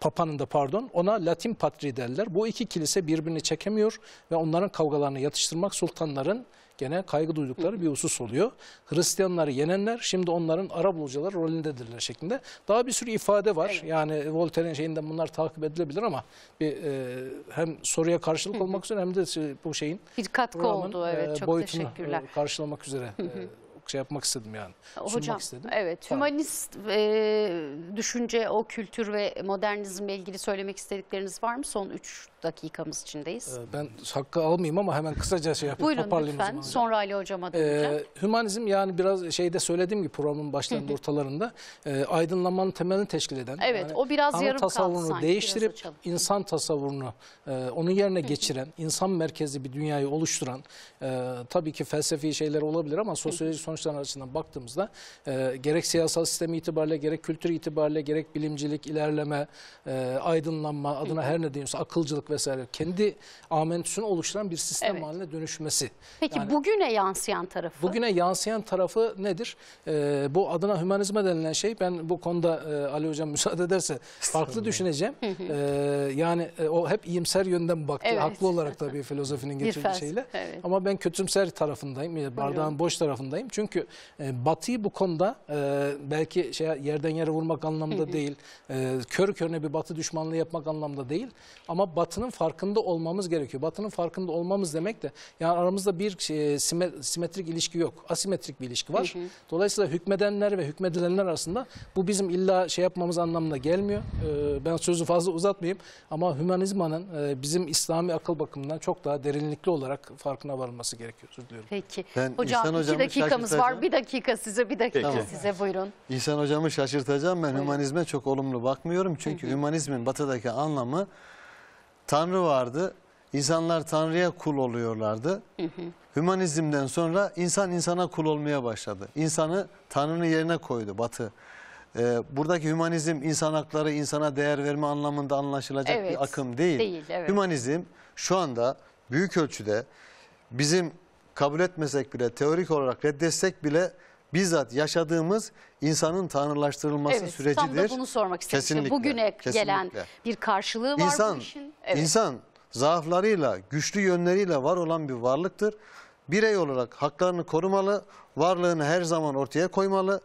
Papa'nın da pardon ona Latin patri derler. Bu iki kilise birbirini çekemiyor ve onların kavgalarını yatıştırmak sultanların gene kaygı duydukları bir husus oluyor. Hristiyanları yenenler şimdi onların ara bulucular rolündedirler şeklinde. Daha bir sürü ifade var. Evet. Yani Voltaire'in şeyinden bunlar takip edilebilir ama bir e, hem soruya karşılık olmak üzere hem de şey, bu şeyin bir katkı oldu e, evet çok boyutunu teşekkürler. E, karşılamak üzere e, şey yapmak istedim yani. Hocam, istedim. Evet, tamam. hümanist e, düşünce, o kültür ve modernizmle ilgili söylemek istedikleriniz var mı son 3 dakikamız içindeyiz. Ee, ben hakkı almayayım ama hemen kısaca şey yapıp Buyurun toparlayayım. Buyurun lütfen. Sonra Ali Hocam'a döneceğim. Ee, hümanizm yani biraz şeyde söylediğim gibi programın başlarında ortalarında e, aydınlanmanın temelini teşkil eden. Evet yani o biraz yarım tasavvurunu kaldı değiştirip insan tasavvurunu e, onun yerine geçiren, insan merkezli bir dünyayı oluşturan e, tabii ki felsefi şeyler olabilir ama sosyolojik sonuçlar açısından baktığımızda e, gerek siyasal sistemi itibariyle gerek kültür itibariyle gerek bilimcilik, ilerleme, e, aydınlanma adına her ne deniyorsa akılcılık ve vesaire kendi amentüsünü oluşturan bir sistem evet. haline dönüşmesi. Peki yani, bugüne yansıyan tarafı? Bugüne yansıyan tarafı nedir? Ee, bu adına hümanizme denilen şey ben bu konuda e, Ali Hocam müsaade ederse farklı düşüneceğim. ee, yani e, o hep iyimser yönden baktı. Evet. Haklı olarak tabii filozofinin getirdiği şeyle. Evet. Ama ben kötümser tarafındayım. E, yani bardağın Biliyorum. boş tarafındayım. Çünkü e, batıyı bu konuda e, belki şey, yerden yere vurmak anlamda değil. E, kör körüne bir batı düşmanlığı yapmak anlamda değil. Ama batı batının farkında olmamız gerekiyor. Batının farkında olmamız demek de yani aramızda bir e, simetrik ilişki yok. Asimetrik bir ilişki var. Hı hı. Dolayısıyla hükmedenler ve hükmedilenler arasında bu bizim illa şey yapmamız anlamına gelmiyor. E, ben sözü fazla uzatmayayım ama hümanizmanın e, bizim İslami akıl bakımından çok daha derinlikli olarak farkına varılması gerekiyor. Özür Peki. Ben hocam İhsan iki dakikamız var. Bir dakika size bir dakika Peki. size buyurun. İhsan hocamı şaşırtacağım ben. Buyurun. Hümanizme çok olumlu bakmıyorum. Çünkü hı hümanizmin batıdaki anlamı Tanrı vardı. İnsanlar Tanrı'ya kul oluyorlardı. Hümanizmden sonra insan insana kul olmaya başladı. İnsanı Tanrı'nın yerine koydu Batı. Ee, buradaki hümanizm insan hakları, insana değer verme anlamında anlaşılacak evet, bir akım değil. değil evet. Hümanizm şu anda büyük ölçüde bizim kabul etmesek bile teorik olarak reddetsek bile bizzat yaşadığımız insanın tanrılaştırılması evet, sürecidir. Tam da bunu sormak istedim. Kesinlikle, Bugüne kesinlikle. gelen bir karşılığı var insan, bu işin. Evet. İnsan zaaflarıyla, güçlü yönleriyle var olan bir varlıktır. Birey olarak haklarını korumalı, varlığını her zaman ortaya koymalı.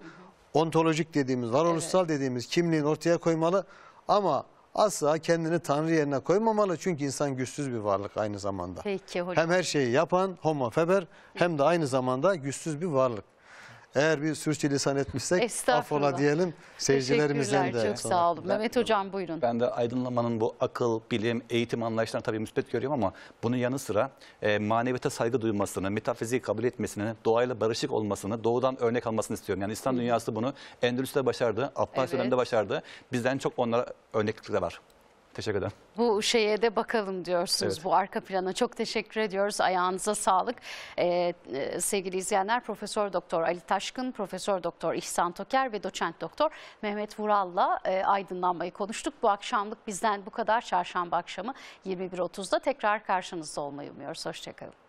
Ontolojik dediğimiz, varoluşsal evet. dediğimiz kimliğini ortaya koymalı. Ama asla kendini Tanrı yerine koymamalı. Çünkü insan güçsüz bir varlık aynı zamanda. Peki Hem her şeyi yapan homo feber hem de aynı zamanda güçsüz bir varlık. Eğer bir sürçülisan etmişsek affola diyelim seyircilerimizden de. Çok sağ olun. Ben, Mehmet Hocam buyurun. Ben de aydınlanmanın bu akıl, bilim, eğitim anlayışlarını tabii müspet görüyorum ama bunun yanı sıra e, maneviyete saygı duymasını, metafiziği kabul etmesini, doğayla barışık olmasını, doğudan örnek almasını istiyorum. Yani İslam dünyası bunu Endülüs'te başardı, Abbas evet. dönemde başardı. Bizden çok onlara örneklikler var. Teşekkür ederim. Bu şeye de bakalım diyorsunuz evet. bu arka plana. Çok teşekkür ediyoruz. Ayağınıza sağlık. Ee, e, sevgili izleyenler Profesör Doktor Ali Taşkın, Profesör Doktor İhsan Toker ve Doçent Doktor Mehmet Vural'la e, aydınlanmayı konuştuk. Bu akşamlık bizden bu kadar. Çarşamba akşamı 21.30'da tekrar karşınızda olmayı umuyoruz. Hoşçakalın.